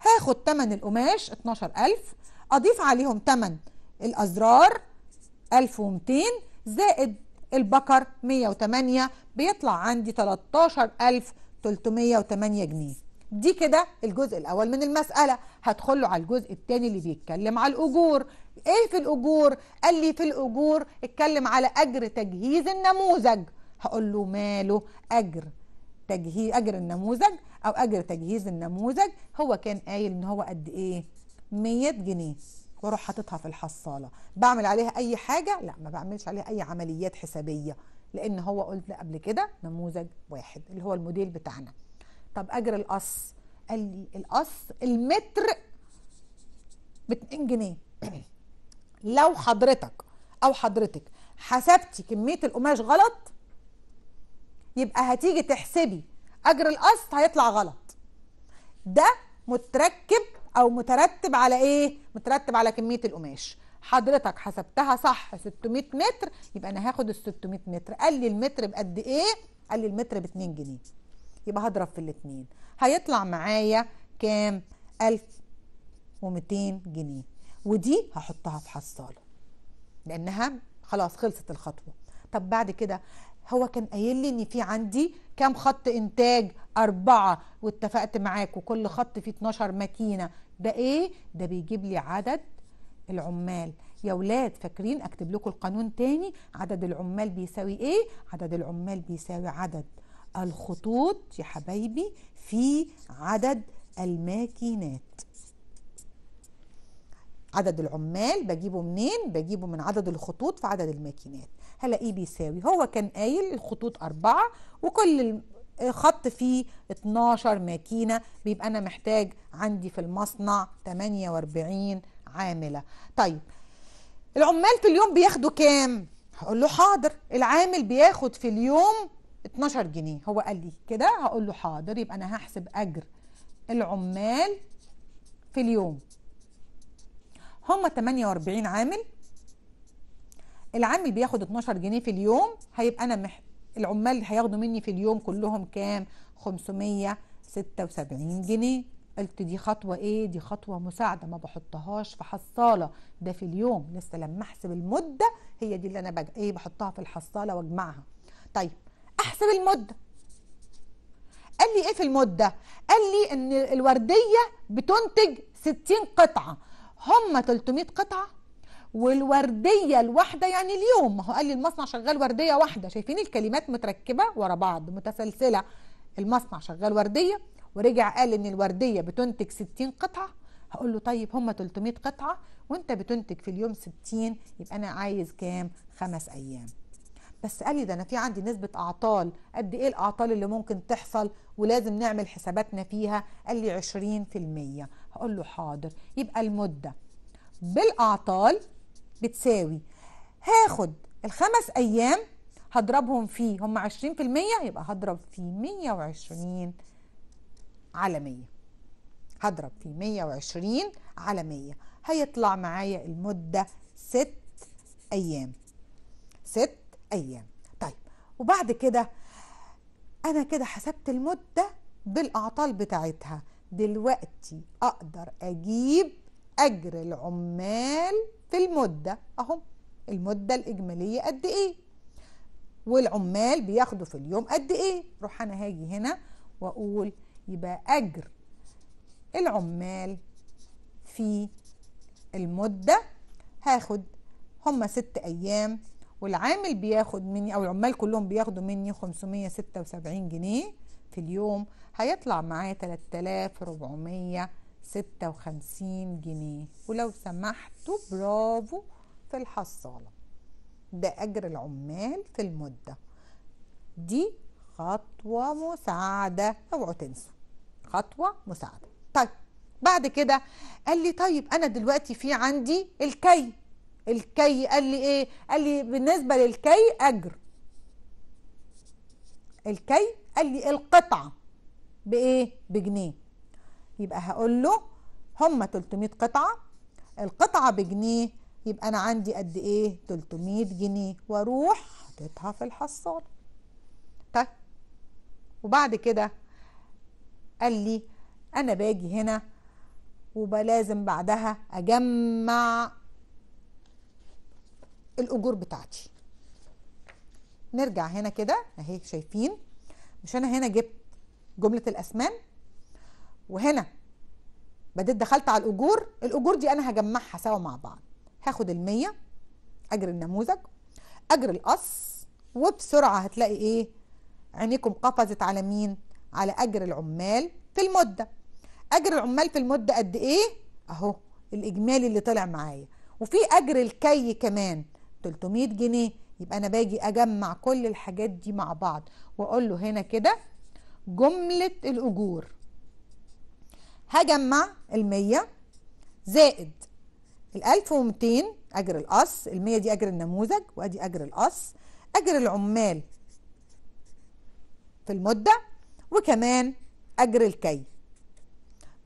هاخد تمن القماش 12000 اضيف عليهم تمن الازرار 1200 زائد البكر 108 بيطلع عندي 13308 جنيه دي كده الجزء الاول من المساله هدخل له على الجزء الثاني اللي بيتكلم على الاجور ايه في الاجور قال لي في الاجور اتكلم على اجر تجهيز النموذج هقول له ماله اجر تجهيز اجر النموذج او اجر تجهيز النموذج هو كان قايل ان هو قد ايه 100 جنيه واروح حاططها في الحصاله بعمل عليها اي حاجه لا ما بعملش عليها اي عمليات حسابيه لان هو قلت قبل كده نموذج واحد اللي هو الموديل بتاعنا طب اجر القص قال لي القص المتر ب جنيه لو حضرتك او حضرتك حسبتي كميه القماش غلط يبقى هتيجي تحسبي اجر القص هيطلع غلط ده متركب او مترتب على ايه مترتب على كميه القماش حضرتك حسبتها صح 600 متر يبقى انا هاخد ال 600 متر قال لي المتر بقد ايه قال لي المتر ب 2 جنيه يبقى هضرب في الاثنين هيطلع معايا كام 1200 جنيه ودي هحطها في حصاله لانها خلاص خلصت الخطوه طب بعد كده هو كان قايل لي ان في عندي كام خط انتاج اربعه واتفقت معاك وكل خط فيه 12 ماكينه ده ايه ده بيجيب لي عدد العمال يا ولاد فاكرين اكتب لكم القانون تاني عدد العمال بيساوي ايه عدد العمال بيساوي عدد الخطوط يا حبايبي في عدد الماكينات عدد العمال بجيبه منين بجيبه من عدد الخطوط في عدد الماكينات هلاقيه بيساوي هو كان قايل الخطوط أربعة وكل خط فيه 12 ماكينة بيبقى أنا محتاج عندي في المصنع 48 عاملة طيب العمال في اليوم بياخدوا كام هقول له حاضر العامل بياخد في اليوم 12 جنيه هو قال لي كده هقول له حاضر يبقى انا هحسب اجر العمال في اليوم هم 48 عامل العامل بياخد 12 جنيه في اليوم هيبقى انا مح... العمال هياخدوا مني في اليوم كلهم كام 576 جنيه قلت دي خطوة ايه دي خطوة مساعدة ما بحطهاش في حصالة ده في اليوم لسه لما احسب المدة هي دي اللي انا بج... ايه بحطها في الحصالة واجمعها طيب احسب المدة قال لي ايه في المدة قال لي ان الوردية بتنتج 60 قطعة هم 300 قطعة والوردية الواحدة يعني اليوم ما هو قال لي المصنع شغال وردية واحدة شايفين الكلمات متركبة ورا بعض متسلسلة المصنع شغال وردية ورجع قال ان الورديه بتنتج 60 قطعه هقول له طيب هم 300 قطعه وانت بتنتج في اليوم 60 يبقى انا عايز كام خمس ايام بس قال لي ده انا في عندي نسبه اعطال قد ايه الاعطال اللي ممكن تحصل ولازم نعمل حساباتنا فيها قال لي 20% هقول له حاضر يبقى المده بالاعطال بتساوي هاخد الخمس ايام هضربهم فيه هم 20% يبقى هضرب فيه 120 على 100 هضرب في 120 على 100 هيطلع معايا المدة 6 أيام 6 أيام طيب وبعد كده أنا كده حسبت المدة بالأعطال بتاعتها دلوقتي أقدر أجيب أجر العمال في المدة أهو المدة الإجمالية قد إيه والعمال بياخدوا في اليوم قد إيه روح أنا هاجي هنا وأقول يبقى أجر العمال في المدة هاخد هما ست أيام والعامل بياخد مني أو العمال كلهم بياخدوا مني 576 جنيه في اليوم هيطلع معايا 3456 جنيه ولو سمحتوا برافو في الحصالة ده أجر العمال في المدة دي خطوة مساعدة اوعوا تنسوا خطوة مساعدة طيب بعد كده قال لي طيب أنا دلوقتي في عندي الكي الكي قال لي إيه قال لي بالنسبة للكي أجر الكي قال لي القطعة بإيه بجنيه يبقى هقول له هما 300 قطعة القطعة بجنيه يبقى أنا عندي قد إيه 300 جنيه وأروح حاططها في الحصالة طيب وبعد كده قال لي انا باجي هنا ولازم بعدها اجمع الاجور بتاعتي نرجع هنا كده اهي شايفين مش انا هنا جبت جمله الاسماء وهنا بديت دخلت على الاجور الاجور دي انا هجمعها سوا مع بعض هاخد ال100 اجر النموذج اجر القص وبسرعه هتلاقي ايه عينيكم قفزت على مين على أجر العمال في المدة أجر العمال في المدة قد إيه؟ أهو الإجمالي اللي طلع معايا وفي أجر الكي كمان 300 جنيه يبقى أنا باجي أجمع كل الحاجات دي مع بعض وأقول له هنا كده جملة الأجور هجمع المية زائد الألف ومتين أجر القص المية دي أجر النموذج وأدي أجر القص أجر العمال في المدة وكمان اجر الكي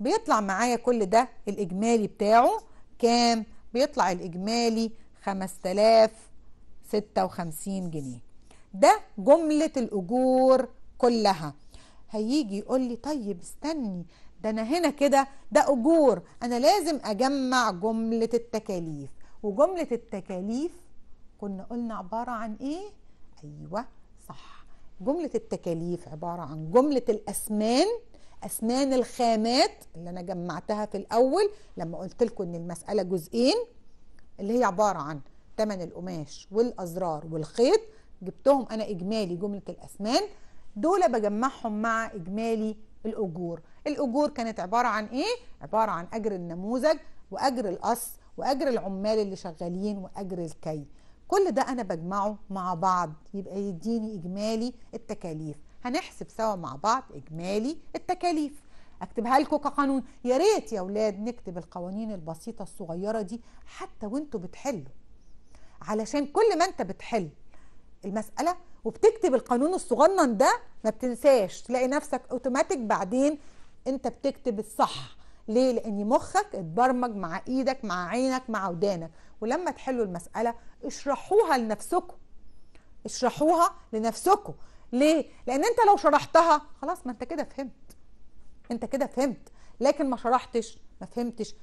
بيطلع معايا كل ده الاجمالي بتاعه كام بيطلع الاجمالي 5056 جنيه ده جملة الاجور كلها هيجي يقول لي طيب استني ده انا هنا كده ده اجور انا لازم اجمع جملة التكاليف وجملة التكاليف كنا قلنا عبارة عن ايه ايوه صح جملة التكاليف عبارة عن جملة الأسمان أسنان الخامات اللي أنا جمعتها في الأول لما قلت لكم إن المسألة جزئين اللي هي عبارة عن تمن القماش والأزرار والخيط جبتهم أنا إجمالي جملة الأسنان دول بجمعهم مع إجمالي الأجور الأجور كانت عبارة عن إيه؟ عبارة عن أجر النموذج وأجر القص وأجر العمال اللي شغالين وأجر الكي كل ده أنا بجمعه مع بعض يبقى يديني إجمالي التكاليف هنحسب سوا مع بعض إجمالي التكاليف اكتبها لكم كقانون يا ريت يا اولاد نكتب القوانين البسيطه الصغيره دي حتى وانتوا بتحلوا علشان كل ما انت بتحل المساله وبتكتب القانون الصغنن ده ما بتنساش تلاقي نفسك اوتوماتيك بعدين انت بتكتب الصح ليه لان مخك اتبرمج مع ايدك مع عينك مع ودانك ولما تحلوا المساله اشرحوها لنفسكم اشرحوها لنفسكم ليه لان انت لو شرحتها خلاص ما انت كده فهمت انت كده فهمت لكن ما شرحتش ما فهمتش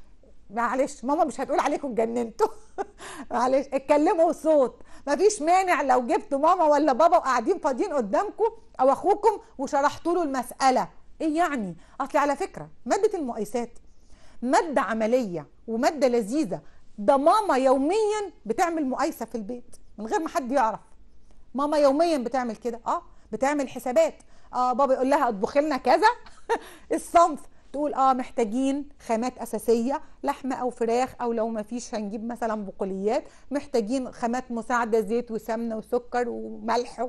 معلش ماما مش هتقول عليكم اتجننتوا معلش اتكلموا صوت مفيش مانع لو جبتوا ماما ولا بابا وقاعدين فاضيين قدامكم او اخوكم وشرحتوا له المساله ايه يعني اصل على فكره ماده المقايسات ماده عمليه وماده لذيذه ده ماما يوميا بتعمل مقايسه في البيت من غير ما حد يعرف ماما يوميا بتعمل كده اه بتعمل حسابات اه بابا يقول لها اطبخي لنا كذا الصنف تقول اه محتاجين خامات اساسيه لحمه او فراخ او لو ما فيش هنجيب مثلا بقوليات محتاجين خامات مساعده زيت وسمنه وسكر وملح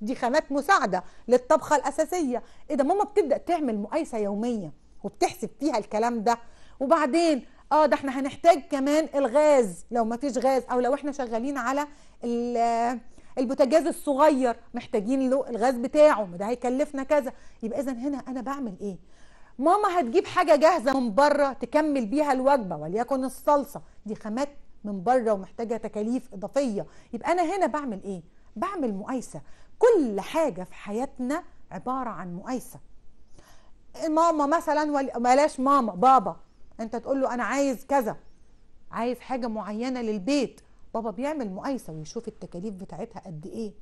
دي خامات مساعده للطبخه الاساسيه ايه ده ماما بتبدا تعمل مقايسه يوميه وبتحسب فيها الكلام ده وبعدين اه ده احنا هنحتاج كمان الغاز لو ما فيش غاز او لو احنا شغالين على البوتاجاز الصغير محتاجين له الغاز بتاعه ده هيكلفنا كذا يبقى اذا هنا انا بعمل ايه ماما هتجيب حاجه جاهزه من بره تكمل بيها الوجبه وليكن الصلصه دي خامات من بره ومحتاجه تكاليف اضافيه يبقى انا هنا بعمل ايه بعمل مقايسه كل حاجة في حياتنا عبارة عن مقايسة ماما مثلا ول... بلاش ماما بابا انت تقول له انا عايز كذا عايز حاجة معينة للبيت بابا بيعمل مقايسة ويشوف التكاليف بتاعتها قد ايه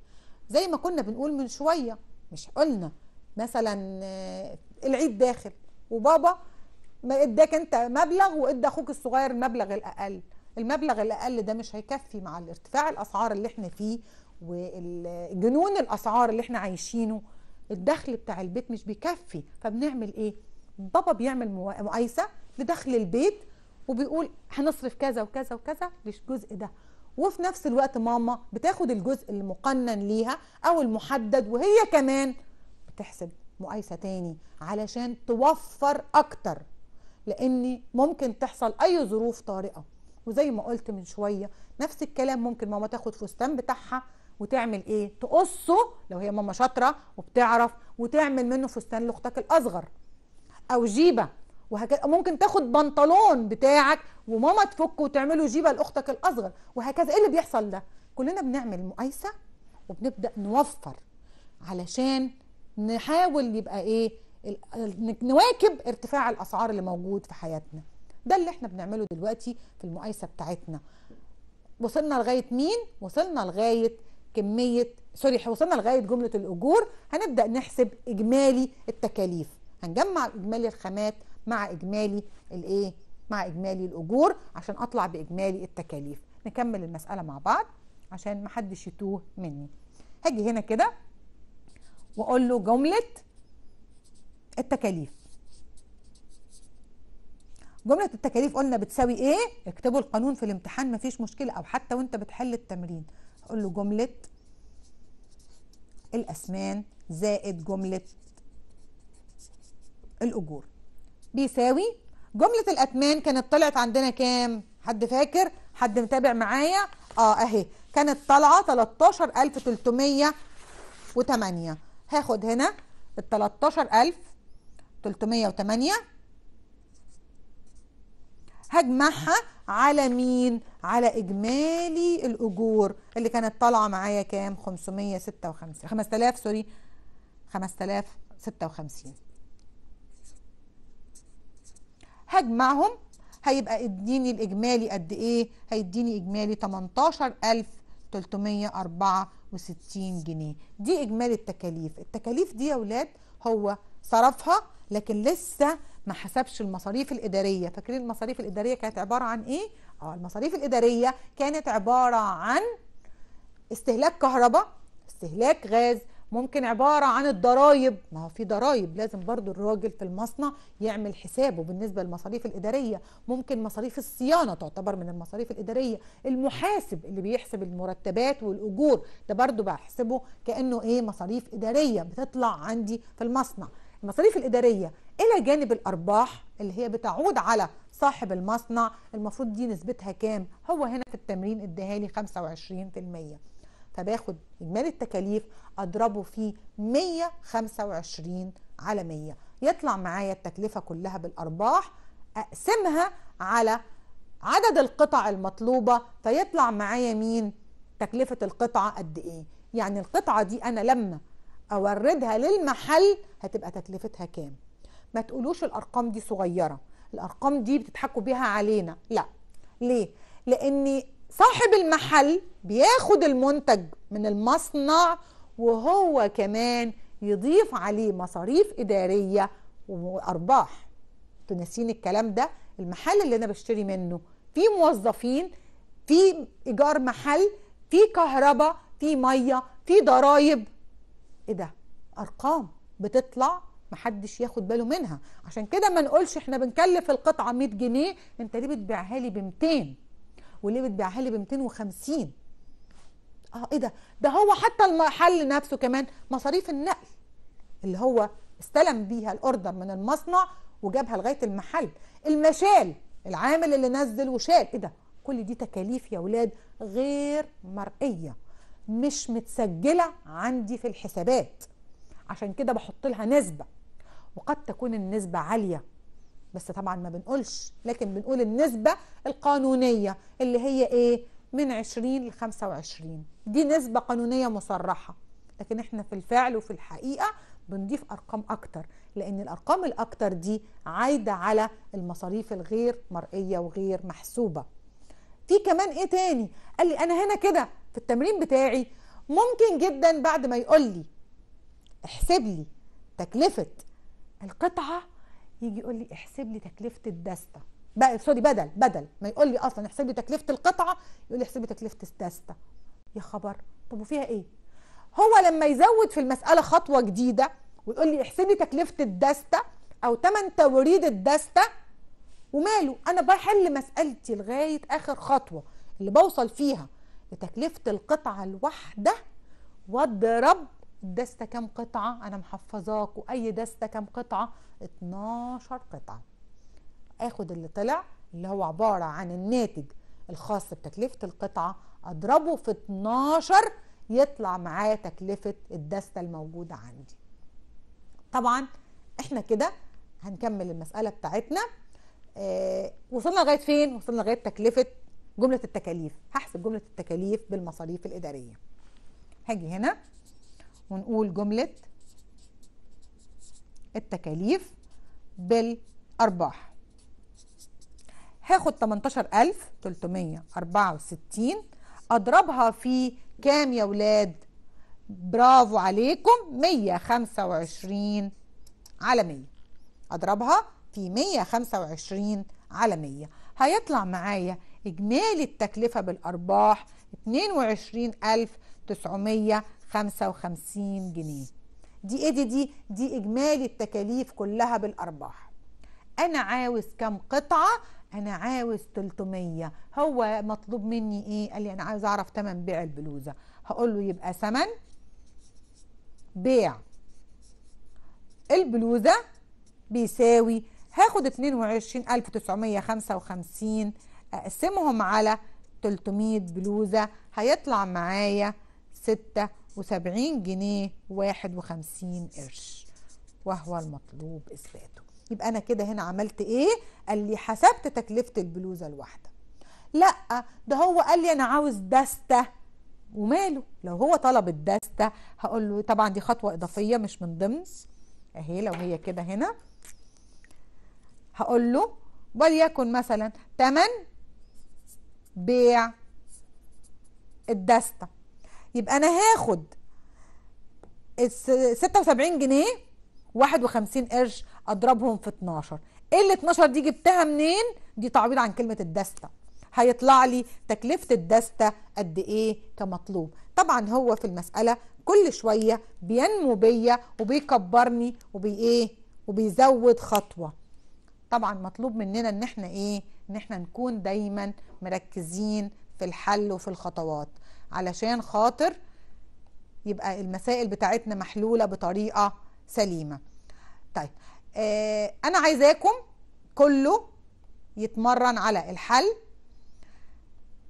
زي ما كنا بنقول من شوية مش قلنا مثلا آه، العيد داخل وبابا ما اداك انت مبلغ وادى اخوك الصغير المبلغ الاقل المبلغ الاقل ده مش هيكفي مع الارتفاع الاسعار اللي احنا فيه والجنون الاسعار اللي احنا عايشينه الدخل بتاع البيت مش بيكفي فبنعمل ايه بابا بيعمل مقايسه لدخل البيت وبيقول هنصرف كذا وكذا وكذا للجزء ده وفي نفس الوقت ماما بتاخد الجزء المقنن ليها او المحدد وهي كمان بتحسب مقايسه تاني علشان توفر اكتر لان ممكن تحصل اي ظروف طارئه وزي ما قلت من شويه نفس الكلام ممكن ماما تاخد فستان بتاعها وتعمل ايه تقصه لو هي ماما شاطره وبتعرف وتعمل منه فستان لاختك الاصغر او جيبه وهكذا ممكن تاخد بنطلون بتاعك وماما تفكه وتعمله جيبه لاختك الاصغر وهكذا ايه اللي بيحصل ده كلنا بنعمل مقايسه وبنبدا نوفر علشان نحاول يبقى ايه نواكب ارتفاع الاسعار اللي موجود في حياتنا ده اللي احنا بنعمله دلوقتي في المقايسه بتاعتنا وصلنا لغايه مين وصلنا لغايه كميه سوري وصلنا لغايه جمله الاجور هنبدا نحسب اجمالي التكاليف هنجمع اجمالي الخامات مع اجمالي الايه مع اجمالي الاجور عشان اطلع باجمالي التكاليف نكمل المساله مع بعض عشان محدش يتوه مني هاجي هنا كده واقول له جمله التكاليف جمله التكاليف قلنا بتساوي ايه اكتبوا القانون في الامتحان مفيش مشكله او حتى وانت بتحل التمرين اقول له جمله الاسمان زائد جمله الاجور بيساوي جمله الاتمان كانت طلعت عندنا كام حد فاكر حد متابع معايا اه اهي كانت طالعه 13308 هاخد هنا ال 13308 هجمعها على مين على اجمالي الاجور اللي كانت طالعه معايا كام 556 5000 سوري 5056 هجمعهم هيبقى اديني الاجمالي قد ايه هيديني اجمالي 18364 جنيه دي اجمالي التكاليف التكاليف دي يا اولاد هو صرفها لكن لسه ما حسبش المصاريف الاداريه فاكرين المصاريف الاداريه كانت عباره عن ايه اه المصاريف الإدارية كانت عبارة عن استهلاك كهرباء استهلاك غاز ممكن عبارة عن الضرايب ما هو في ضرايب لازم برضو الراجل في المصنع يعمل حسابه بالنسبة للمصاريف الإدارية ممكن مصاريف الصيانة تعتبر من المصاريف الإدارية المحاسب اللي بيحسب المرتبات والأجور ده برضو بحسبه كأنه إيه مصاريف إدارية بتطلع عندي في المصنع المصاريف الإدارية إلى جانب الأرباح اللي هي بتعود على صاحب المصنع المفروض دي نسبتها كام هو هنا في التمرين اداها لي 25% فباخد اجمالي التكاليف اضربه في 125 على 100 يطلع معايا التكلفه كلها بالارباح اقسمها على عدد القطع المطلوبه فيطلع معايا مين تكلفه القطعه قد ايه يعني القطعه دي انا لما اوردها للمحل هتبقى تكلفتها كام ما تقولوش الارقام دي صغيره الارقام دي بتضحكوا بيها علينا لا ليه لان صاحب المحل بياخد المنتج من المصنع وهو كمان يضيف عليه مصاريف اداريه وارباح انتوا الكلام ده المحل اللي انا بشتري منه في موظفين في ايجار محل في كهرباء في ميه في ضرايب ايه ده ارقام بتطلع محدش ياخد باله منها عشان كده ما نقولش احنا بنكلف القطعه 100 جنيه انت ليه بتبيعها لي ب 200 وليه بتبيعها لي ب 250 اه ايه ده ده هو حتى المحل نفسه كمان مصاريف النقل اللي هو استلم بيها الاوردر من المصنع وجابها لغايه المحل المشال العامل اللي نزل وشال ايه ده كل دي تكاليف يا ولاد غير مرئيه مش متسجله عندي في الحسابات عشان كده بحط لها نسبه وقد تكون النسبة عالية بس طبعا ما بنقولش لكن بنقول النسبة القانونية اللي هي ايه من 20 ل 25 دي نسبة قانونية مصرحة لكن احنا في الفعل وفي الحقيقة بنضيف ارقام اكتر لان الارقام الاكتر دي عايدة على المصاريف الغير مرئية وغير محسوبة في كمان ايه تاني قال لي انا هنا كده في التمرين بتاعي ممكن جدا بعد ما يقول لي احسب لي تكلفة القطعه يجي يقول لي احسب لي تكلفه الدستة بقى سوري بدل بدل ما يقول لي اصلا احسب لي تكلفه القطعه يقول لي احسب لي تكلفه الدستة يا خبر طب وفيها ايه هو لما يزود في المساله خطوه جديده ويقول لي احسب لي تكلفه الدستة او تمن توريد الدستة وماله انا بحل مسالتي لغايه اخر خطوه اللي بوصل فيها لتكلفه القطعه الواحده واضرب دستة كام قطعة انا محفظاكوا اي دستة كام قطعة 12 قطعة اخد اللي طلع اللي هو عبارة عن الناتج الخاص بتكلفة القطعة اضربه في 12 يطلع معايا تكلفة الدستة الموجودة عندي طبعا احنا كده هنكمل المسألة بتاعتنا آه وصلنا لغاية فين؟ وصلنا لغاية تكلفة جملة التكاليف هحسب جملة التكاليف بالمصاريف الإدارية هاجي هنا ونقول جملة التكاليف بالأرباح هاخد 18364 أضربها في كام يا ولاد؟ برافو عليكم 125 على 100 أضربها في 125 على 100 هيطلع معايا إجمالي التكلفة بالأرباح 22900 55 جنيه دي ايه دي دي دي اجمالي التكاليف كلها بالارباح انا عاوز كم قطعه انا عاوز 300 هو مطلوب مني ايه قال لي انا عاوز اعرف تمن بيع البلوزه هقول له يبقى ثمن بيع البلوزه بيساوي هاخد 22955 اقسمهم على 300 بلوزه هيطلع معايا 6 وسبعين جنيه واحد وخمسين قرش وهو المطلوب إثباته يبقى أنا كده هنا عملت إيه؟ قال لي حسبت تكلفة البلوزة الواحدة لأ ده هو قال لي أنا عاوز دستة وماله لو هو طلب الدستة هقول له طبعا دي خطوة إضافية مش من ضمن أهي لو هي كده هنا هقول له وليكن مثلا تمن بيع الدستة يبقى انا هاخد 76 جنيه 51 قرش اضربهم في 12 ايه ال 12 دي جبتها منين دي تعويض عن كلمه الدستة هيطلع لي تكلفه الدستة قد ايه كمطلوب طبعا هو في المساله كل شويه بينمو بيا وبيكبرني وبايه وبيزود خطوه طبعا مطلوب مننا ان احنا ايه ان احنا نكون دايما مركزين في الحل وفي الخطوات علشان خاطر يبقى المسائل بتاعتنا محلولة بطريقة سليمة طيب آه أنا عايزاكم كله يتمرن على الحل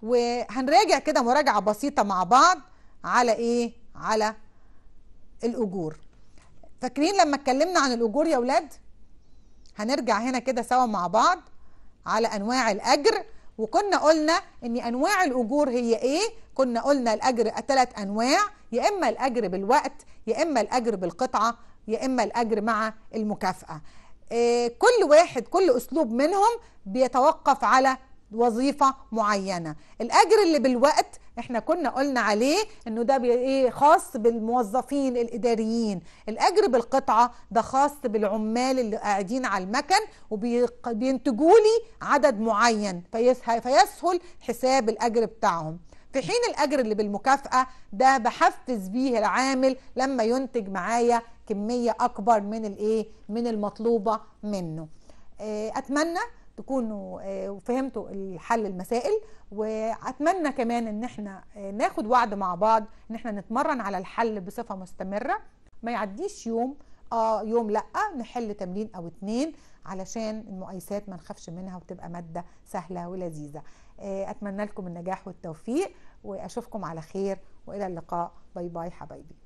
وهنراجع كده مراجعة بسيطة مع بعض على إيه؟ على الأجور فاكرين لما اتكلمنا عن الأجور يا ولاد؟ هنرجع هنا كده سوا مع بعض على أنواع الأجر وكنا قلنا ان انواع الاجور هي ايه كنا قلنا الأجر ثلاث أنواع يا إما الأجر بالوقت يا إما الأجر بالقطعة يا إما الأجر مع المكافأة آه، كل واحد كل أسلوب منهم بيتوقف على وظيفة معينة الأجر اللي بالوقت احنا كنا قلنا عليه انه ده ايه خاص بالموظفين الاداريين الاجر بالقطعه ده خاص بالعمال اللي قاعدين على المكن وبينتجوا لي عدد معين فيسهل حساب الاجر بتاعهم في حين الأجر اللي بالمكافأة ده بحفز بيه العامل لما ينتج معايا كمية أكبر من الإيه من المطلوبة منه آه، أتمنى تكونوا آه، فهمتوا الحل المسائل واتمنى كمان ان احنا آه، ناخد وعد مع بعض ان احنا نتمرن على الحل بصفه مستمره ما يعديش يوم اه يوم لا نحل تمرين او اتنين علشان المقايسات ما نخافش منها وتبقى ماده سهله ولذيذه اتمنى لكم النجاح والتوفيق واشوفكم على خير والى اللقاء باي باي حبايبي